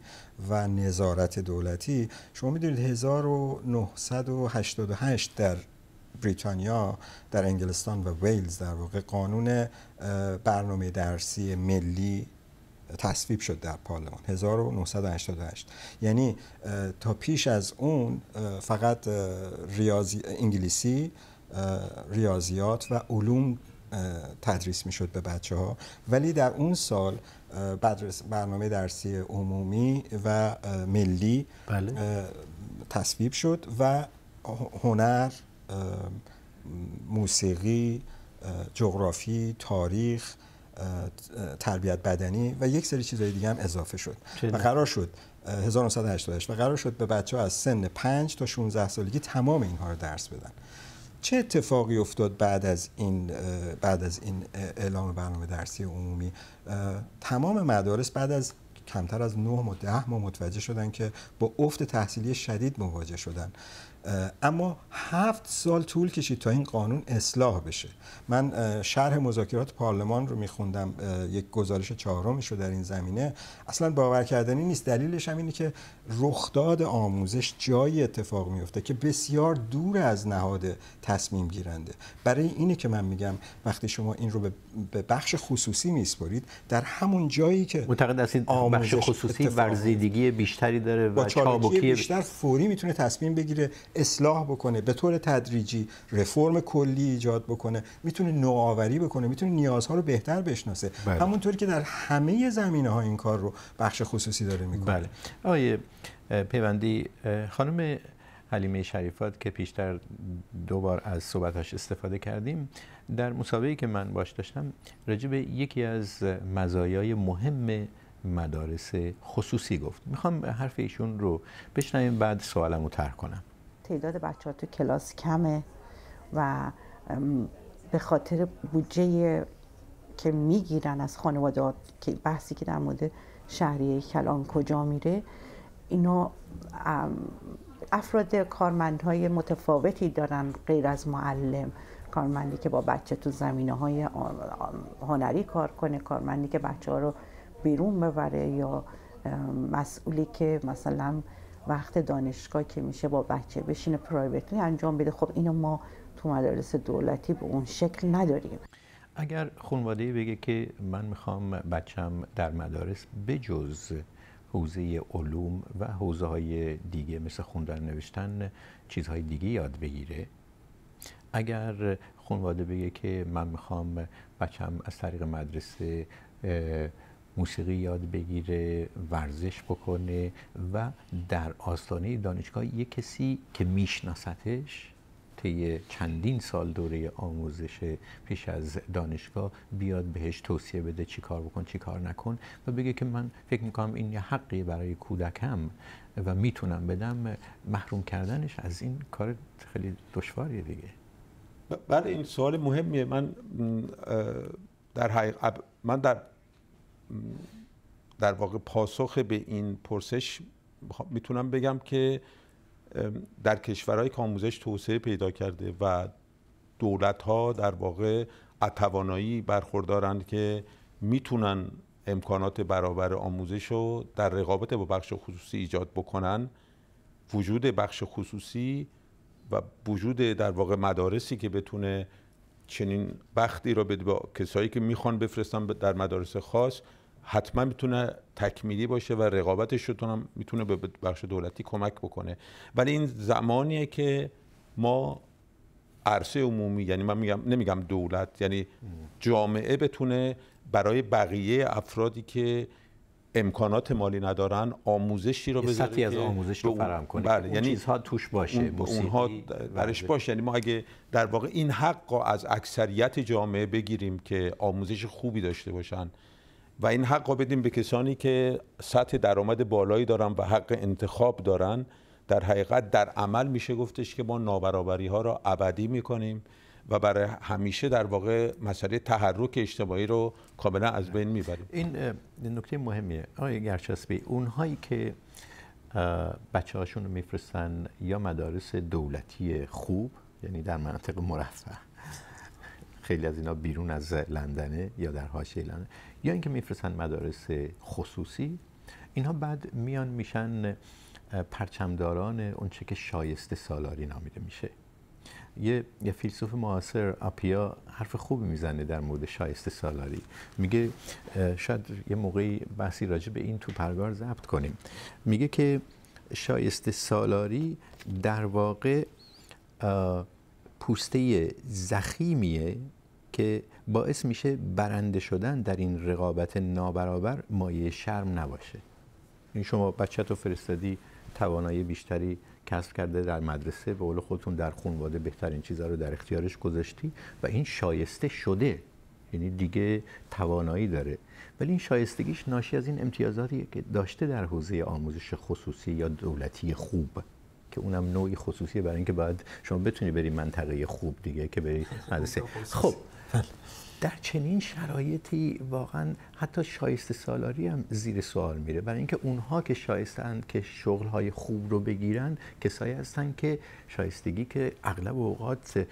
و نظارت دولتی شما میدونید 1988 در بریتانیا در انگلستان و ویلز در واقع قانون برنامه درسی ملی تصویب شد در پارلمان 1988 یعنی تا پیش از اون فقط ریاضی انگلیسی ریاضیات و علوم تدریس میشد به بچه ها ولی در اون سال برنامه درسی عمومی و ملی بله. تصویب شد و هنر موسیقی جغرافی تاریخ تربیت بدنی و یک سری چیزهای دیگه هم اضافه شد و قرار شد 1988 و قرار شد به بچه ها از سن 5 تا 16 سالگی تمام اینها رو درس بدن چه اتفاقی افتاد بعد از این بعد از این اعلام برنامه درسی عمومی تمام مدارس بعد از کمتر از 9 و 10 ماه متوجه شدن که با افت تحصیلی شدید مواجه شدن اما هفت سال طول کشید تا این قانون اصلاح بشه من شرح مذاکرات پارلمان رو میخوندم یک گزارش چهارمش رو در این زمینه اصلا باور کردنی نیست دلیلش هم اینه که رخداد آموزش جایی اتفاق میفته که بسیار دور از نهاد تصمیم گیرنده برای اینه که من میگم وقتی شما این رو به بخش خصوصی میسپرید در همون جایی که معتقد هستید بخش خصوصی ورزیدگی بیشتری داره و بیشتر فوری میتونه تصمیم بگیره اصلاح بکنه به طور تدریجی رفرم کلی ایجاد بکنه میتونه نوآوری بکنه میتونه نیازها رو بهتر بشناسه بله. همونطوری که در همه زمینه ها این کار رو بخش خصوصی داره میکنه بله آقای پیوندی خانم حلیمه شریفات که پیشتر دو بار از صحبتش استفاده کردیم در مسابقه که من باش داشتم راجع به یکی از مزایای مهم مدارس خصوصی گفت میخوام حرف ایشون رو بشنویم بعد سوالم رو کنم تعداد بچه ها تو کلاس کمه و به خاطر بودجه که میگیرن از خانواده که بحثی که در مورد شهریه کلان کجا میره اینا افراد کارمندهای متفاوتی دارن غیر از معلم کارمندی که با بچه تو زمینه های هنری کار کنه کارمندی که بچه ها رو بیرون ببره یا مسئولی که مثلا وقت دانشگاه که میشه با بچه بشینه پرایوتلی انجام بده خب اینو ما تو مدارس دولتی به اون شکل نداریم اگر خانواده بگه که من میخوام بچم در مدارس بجز حوزه علوم و حوزه های دیگه مثل خوندن نوشتن چیزهای دیگه یاد بگیره اگر خونواده بگه که من میخوام بچم از طریق مدرسه موسیقی یاد بگیره ورزش بکنه و در آستانه دانشگاه یه کسی که میشناستش طی چندین سال دوره آموزش پیش از دانشگاه بیاد بهش توصیه بده چی کار بکن چی کار نکن و بگه که من فکر میکنم این یه حقی برای کودکم و میتونم بدم محروم کردنش از این کار خیلی دشواریه دیگه بله این سوال مهمیه من در حقیقت من در در واقع پاسخ به این پرسش میتونم بگم که در کشورهایی که آموزش توسعه پیدا کرده و دولت ها در واقع توانایی برخوردارند که میتونن امکانات برابر آموزش رو در رقابت با بخش خصوصی ایجاد بکنن وجود بخش خصوصی و وجود در واقع مدارسی که بتونه چنین وقتی را به کسایی که میخوان بفرستن در مدارس خاص حتما میتونه تکمیلی باشه و رقابتش هم میتونه به بخش دولتی کمک بکنه ولی این زمانیه که ما عرصه عمومی یعنی من میگم نمیگم دولت یعنی جامعه بتونه برای بقیه افرادی که امکانات مالی ندارن آموزشی رو بذاره سطحی از آموزش رو فراهم کنه بله یعنی چیزها توش باشه اون اونها درش باشه یعنی ما اگه در واقع این حق از اکثریت جامعه بگیریم که آموزش خوبی داشته باشن و این حق رو بدیم به کسانی که سطح درآمد بالایی دارن و حق انتخاب دارن در حقیقت در عمل میشه گفتش که ما نابرابری ها را ابدی میکنیم و برای همیشه در واقع مسئله تحرک اجتماعی رو کاملا از بین میبریم این نکته مهمیه آقای گرچسبی اونهایی که بچه هاشون رو میفرستن یا مدارس دولتی خوب یعنی در مناطق مرفه خیلی از اینا بیرون از لندنه یا در حاشیه یا اینکه میفرستن مدارس خصوصی اینها بعد میان میشن پرچمداران اونچه که شایسته سالاری نامیده میشه یه, یه فیلسوف معاصر آپیا حرف خوبی میزنه در مورد شایسته سالاری میگه شاید یه موقعی بحثی راجع به این تو پرگار ضبط کنیم میگه که شایسته سالاری در واقع پوسته زخیمیه که باعث میشه برنده شدن در این رقابت نابرابر مایه شرم نباشه این شما بچه تو فرستادی توانایی بیشتری کسب کرده در مدرسه و اول خودتون در خانواده بهترین چیزها رو در اختیارش گذاشتی و این شایسته شده یعنی دیگه توانایی داره ولی این شایستگیش ناشی از این امتیازاتیه که داشته در حوزه آموزش خصوصی یا دولتی خوب که اونم نوعی خصوصی برای اینکه بعد شما بتونی بری منطقه خوب دیگه که بری مدرسه خب, خب. بله. در چنین شرایطی واقعا حتی شایسته سالاری هم زیر سوال میره برای اینکه اونها که شایستند که شغل های خوب رو بگیرن کسایی هستن که شایستگی که اغلب اوقات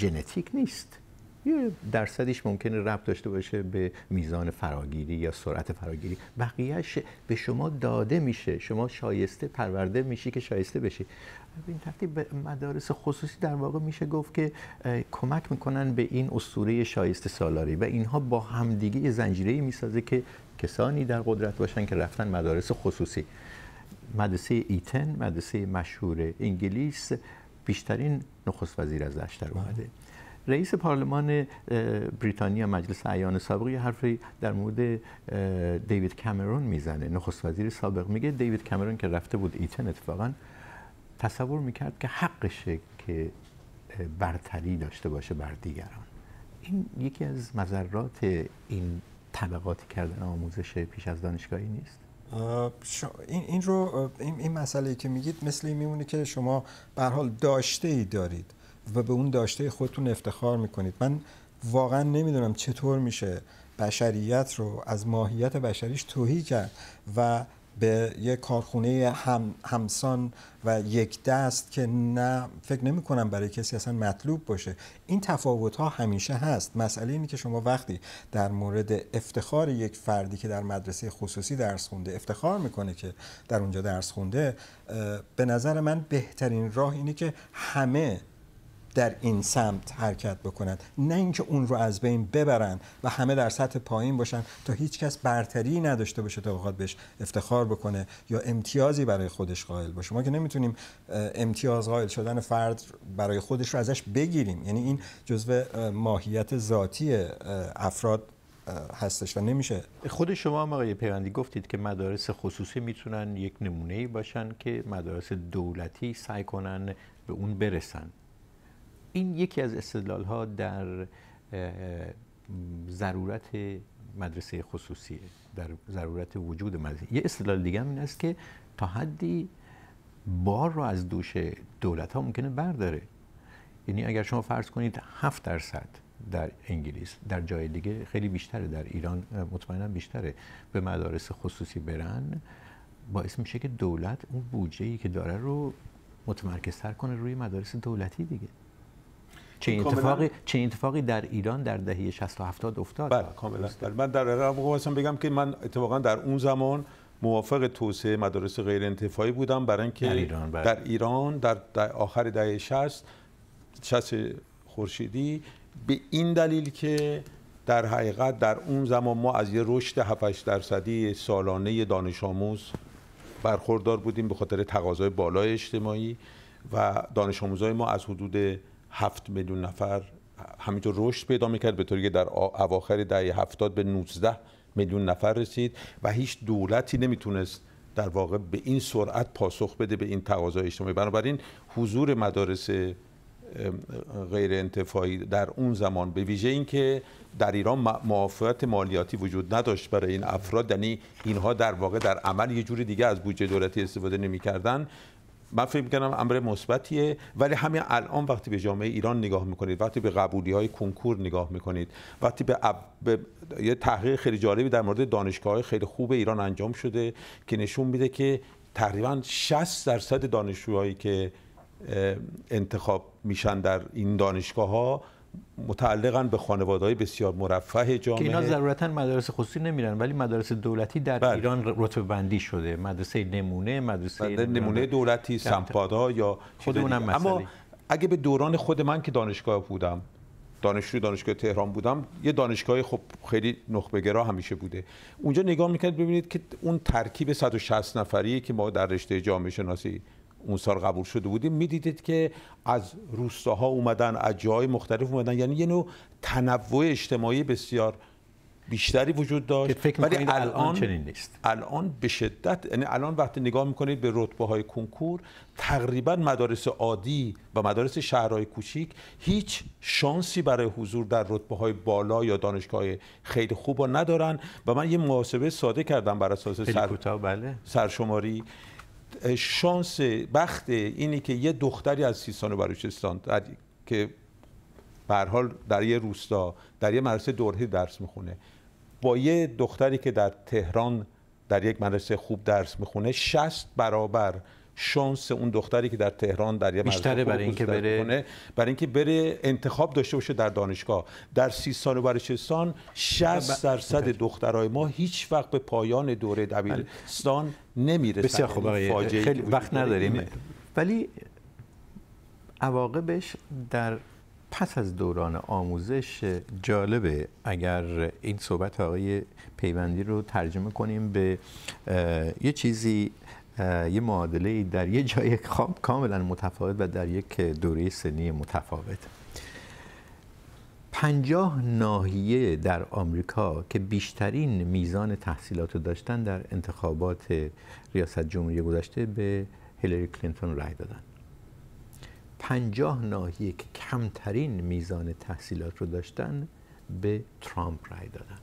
ژنتیک نیست یه درصدیش ممکنه ربط داشته باشه به میزان فراگیری یا سرعت فراگیری بقیهش به شما داده میشه شما شایسته پرورده میشی که شایسته بشی به این ترتیب مدارس خصوصی در واقع میشه گفت که کمک میکنن به این اسطوره شایسته سالاری و اینها با همدیگه زنجیره میسازه که کسانی در قدرت باشن که رفتن مدارس خصوصی مدرسه ایتن مدرسه مشهور انگلیس بیشترین نخست وزیر ازش در اومده رئیس پارلمان بریتانیا مجلس اعیان سابق یه حرفی در مورد دیوید کامرون میزنه نخست وزیر سابق میگه دیوید کامرون که رفته بود ایتن اتفاقا تصور میکرد که حقشه که برتری داشته باشه بر دیگران این یکی از مذرات این طبقاتی کردن آموزش پیش از دانشگاهی نیست این, این رو این, مسئله که میگید مثل این میمونه که شما به حال داشته ای دارید و به اون داشته خودتون افتخار میکنید من واقعا نمیدونم چطور میشه بشریت رو از ماهیت بشریش توهی کرد و به یه کارخونه همسان و یک دست که نه فکر نمی کنم برای کسی اصلا مطلوب باشه این تفاوت ها همیشه هست مسئله اینه که شما وقتی در مورد افتخار یک فردی که در مدرسه خصوصی درس خونده افتخار میکنه که در اونجا درس خونده به نظر من بهترین راه اینه که همه در این سمت حرکت بکنند نه اینکه اون رو از بین ببرند و همه در سطح پایین باشن تا هیچکس برتری نداشته باشه تا بخواد بهش افتخار بکنه یا امتیازی برای خودش قائل باشه ما که نمیتونیم امتیاز قائل شدن فرد برای خودش رو ازش بگیریم یعنی این جزء ماهیت ذاتی افراد هستش و نمیشه خود شما هم آقای پیوندی گفتید که مدارس خصوصی میتونن یک نمونه باشن که مدارس دولتی سعی کنن به اون برسن این یکی از استدلال ها در ضرورت مدرسه خصوصی در ضرورت وجود مدرسه یه استدلال دیگه هم این است که تا حدی بار رو از دوش دولت ها ممکنه برداره یعنی اگر شما فرض کنید 7 درصد در انگلیس در جای دیگه خیلی بیشتره در ایران مطمئنا بیشتره به مدارس خصوصی برن باعث میشه که دولت اون بودجه ای که داره رو متمرکزتر کنه روی مدارس دولتی دیگه چه اتفاقی چه اتفاقی در ایران در دهه 60 و 70 افتاد بله کاملا بله. من در واقع بگم که من اتفاقا در اون زمان موافق توسعه مدارس غیر انتفاعی بودم برای اینکه در ایران, بله. در, ایران در, در آخر دهه 60 60 خورشیدی به این دلیل که در حقیقت در اون زمان ما از یه رشد 7 درصدی سالانه دانش آموز برخوردار بودیم به خاطر تقاضای بالای اجتماعی و دانش آموزای ما از حدود هفت میلیون نفر همینطور رشد پیدا میکرد به طوری که در اواخر دهه هفتاد به 19 میلیون نفر رسید و هیچ دولتی نمیتونست در واقع به این سرعت پاسخ بده به این تقاضای اجتماعی بنابراین حضور مدارس غیر انتفاعی در اون زمان به ویژه اینکه در ایران معافیت مالیاتی وجود نداشت برای این افراد یعنی اینها در واقع در عمل یه جور دیگه از بودجه دولتی استفاده نمیکردن من فکر میکنم امر مثبتیه ولی همین الان وقتی به جامعه ایران نگاه میکنید وقتی به قبولی های کنکور نگاه میکنید وقتی به, به... یه تحقیق خیلی جالبی در مورد دانشگاه خیلی خوب ایران انجام شده که نشون میده که تقریبا 60 درصد دانشجوهایی که انتخاب میشن در این دانشگاه ها متعلقن به خانواده های بسیار مرفه جامعه که اینا ضرورتا مدارس خصوصی نمیرن ولی مدارس دولتی در بله. ایران رتبه بندی شده مدرسه نمونه مدرسه بله، نمونه دولتی سمپادا یا خود اونم اما اگه به دوران خود من که دانشگاه بودم دانشجو دانشگاه تهران بودم یه دانشگاه خب خیلی نخبه‌گرا همیشه بوده اونجا نگاه میکرد ببینید که اون ترکیب 160 نفری که ما در رشته جامعه شناسی اون سال قبول شده بودیم میدیدید که از روستاها اومدن از جای مختلف اومدن یعنی یه نوع تنوع اجتماعی بسیار بیشتری وجود داشت ولی الان, چنین نیست الان به شدت یعنی الان وقتی نگاه میکنید به رتبه های کنکور تقریبا مدارس عادی و مدارس شهرهای کوچیک هیچ شانسی برای حضور در رتبه های بالا یا دانشگاه خیلی خوب ندارن و من یه محاسبه ساده کردم بر اساس سر... بله. سرشماری شانس بخت اینی که یه دختری از سیستان و بلوچستان که به حال در یه روستا در یه مدرسه دورهی درس میخونه با یه دختری که در تهران در یک مدرسه خوب درس میخونه 60 برابر شانس اون دختری که در تهران در یه برای اینکه بره برای اینکه بره انتخاب داشته باشه در دانشگاه در سیستان و بلوچستان 60 درصد بله. دخترای ما هیچ وقت به پایان دوره دبیرستان بله. نمیرسن بسیار خوب یعنی خیلی وقت نداریم ولی عواقبش در پس از دوران آموزش جالبه اگر این صحبت آقای پیوندی رو ترجمه کنیم به یه چیزی یه معادله در یه جای کاملا متفاوت و در یک دوره سنی متفاوت پنجاه ناحیه در آمریکا که بیشترین میزان تحصیلات رو داشتن در انتخابات ریاست جمهوری گذشته به هیلری کلینتون رای دادن پنجاه ناحیه که کمترین میزان تحصیلات رو داشتن به ترامپ رای دادن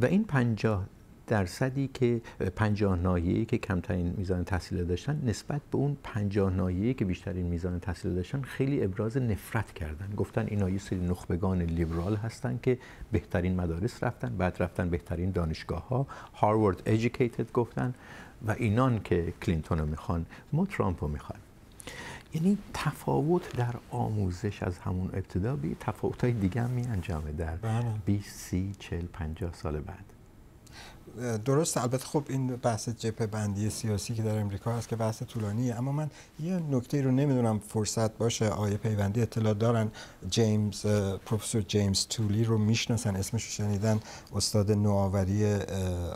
و این پنجاه درصدی که پنجاه ای که کمترین میزان تحصیل داشتن نسبت به اون پنجاه ای که بیشترین میزان تحصیل داشتن خیلی ابراز نفرت کردن گفتن اینا یه سری نخبگان لیبرال هستن که بهترین مدارس رفتن بعد رفتن بهترین دانشگاه ها هاروارد ایژیکیتد گفتن و اینان که کلینتون رو میخوان ما ترامپ رو میخوان یعنی تفاوت در آموزش از همون ابتدا به تفاوت های دیگه هم می در 20 30 40 50 سال بعد درست البته خب این بحث جبه بندی سیاسی که در امریکا هست که بحث طولانیه اما من یه نکته رو نمیدونم فرصت باشه آیه پیوندی اطلاع دارن جیمز پروفسور جیمز تولی رو میشناسن اسمش شنیدن استاد نوآوری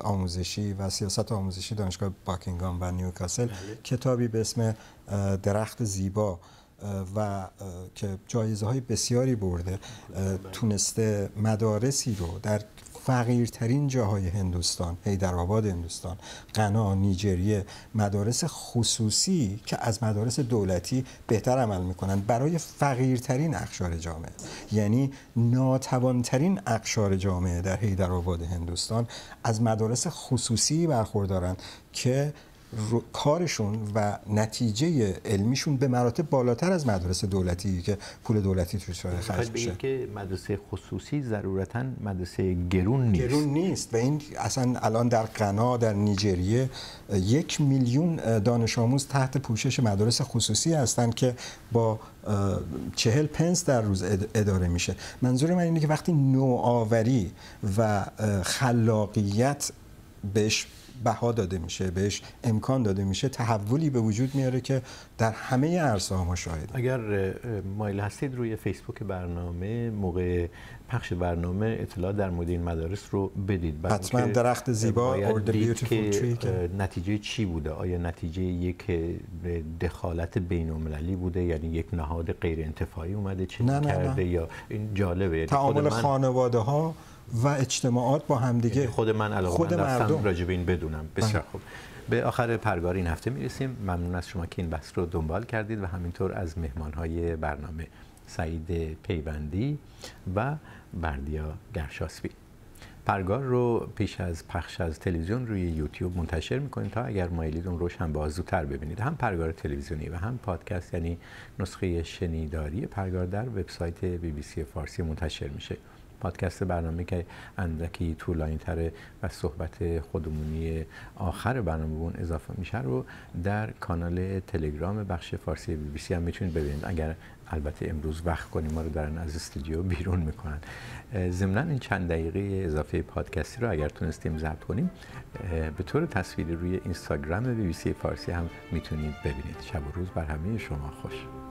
آموزشی و سیاست آموزشی دانشگاه باکینگام و نیوکاسل بله. کتابی به اسم درخت زیبا و که جایزه های بسیاری برده بله. تونسته مدارسی رو در فقیرترین جاهای هندوستان هیدرآباد هندوستان غنا نیجریه مدارس خصوصی که از مدارس دولتی بهتر عمل میکنند برای فقیرترین اقشار جامعه یعنی ناتوانترین اقشار جامعه در هیدرآباد هندوستان از مدارس خصوصی برخوردارند که کارشون و نتیجه علمیشون به مراتب بالاتر از مدرسه دولتی که پول دولتی توش خرج میشه که مدرسه خصوصی ضرورتا مدرسه گرون نیست گرون نیست و این اصلا الان در قنا در نیجریه یک میلیون دانش آموز تحت پوشش مدرسه خصوصی هستند که با چهل پنس در روز اداره میشه منظور من اینه که وقتی نوآوری و خلاقیت بهش بها داده میشه بهش امکان داده میشه تحولی به وجود میاره که در همه عرصه ها مشاهده اگر مایل هستید روی فیسبوک برنامه موقع پخش برنامه اطلاع در مورد این مدارس رو بدید حتما درخت زیبا or نتیجه چی بوده آیا نتیجه یک دخالت بین المللی بوده یعنی یک نهاد غیر انتفاعی اومده چه کرده یا این جالبه تعامل خانواده ها و اجتماعات با همدیگه یعنی خود من علاقه خود من این بدونم بله. بسیار خوب به آخر پرگار این هفته میرسیم ممنون از شما که این بحث رو دنبال کردید و همینطور از مهمانهای برنامه سعید پیوندی و بردیا گرشاسبی پرگار رو پیش از پخش از تلویزیون روی یوتیوب منتشر میکنیم تا اگر مایلید اون روش هم باز زودتر ببینید هم پرگار تلویزیونی و هم پادکست یعنی نسخه شنیداری پرگار در وبسایت بی بی سی فارسی منتشر میشه پادکست برنامه که اندکی طولانی تره و صحبت خودمونی آخر برنامه اون اضافه میشه رو در کانال تلگرام بخش فارسی بی بی سی هم میتونید ببینید اگر البته امروز وقت کنیم ما رو دارن از استودیو بیرون میکنن ضمنا این چند دقیقه اضافه پادکستی رو اگر تونستیم ضبط کنیم به طور تصویری روی اینستاگرام بی بی سی فارسی هم میتونید ببینید شب و روز بر همه شما خوش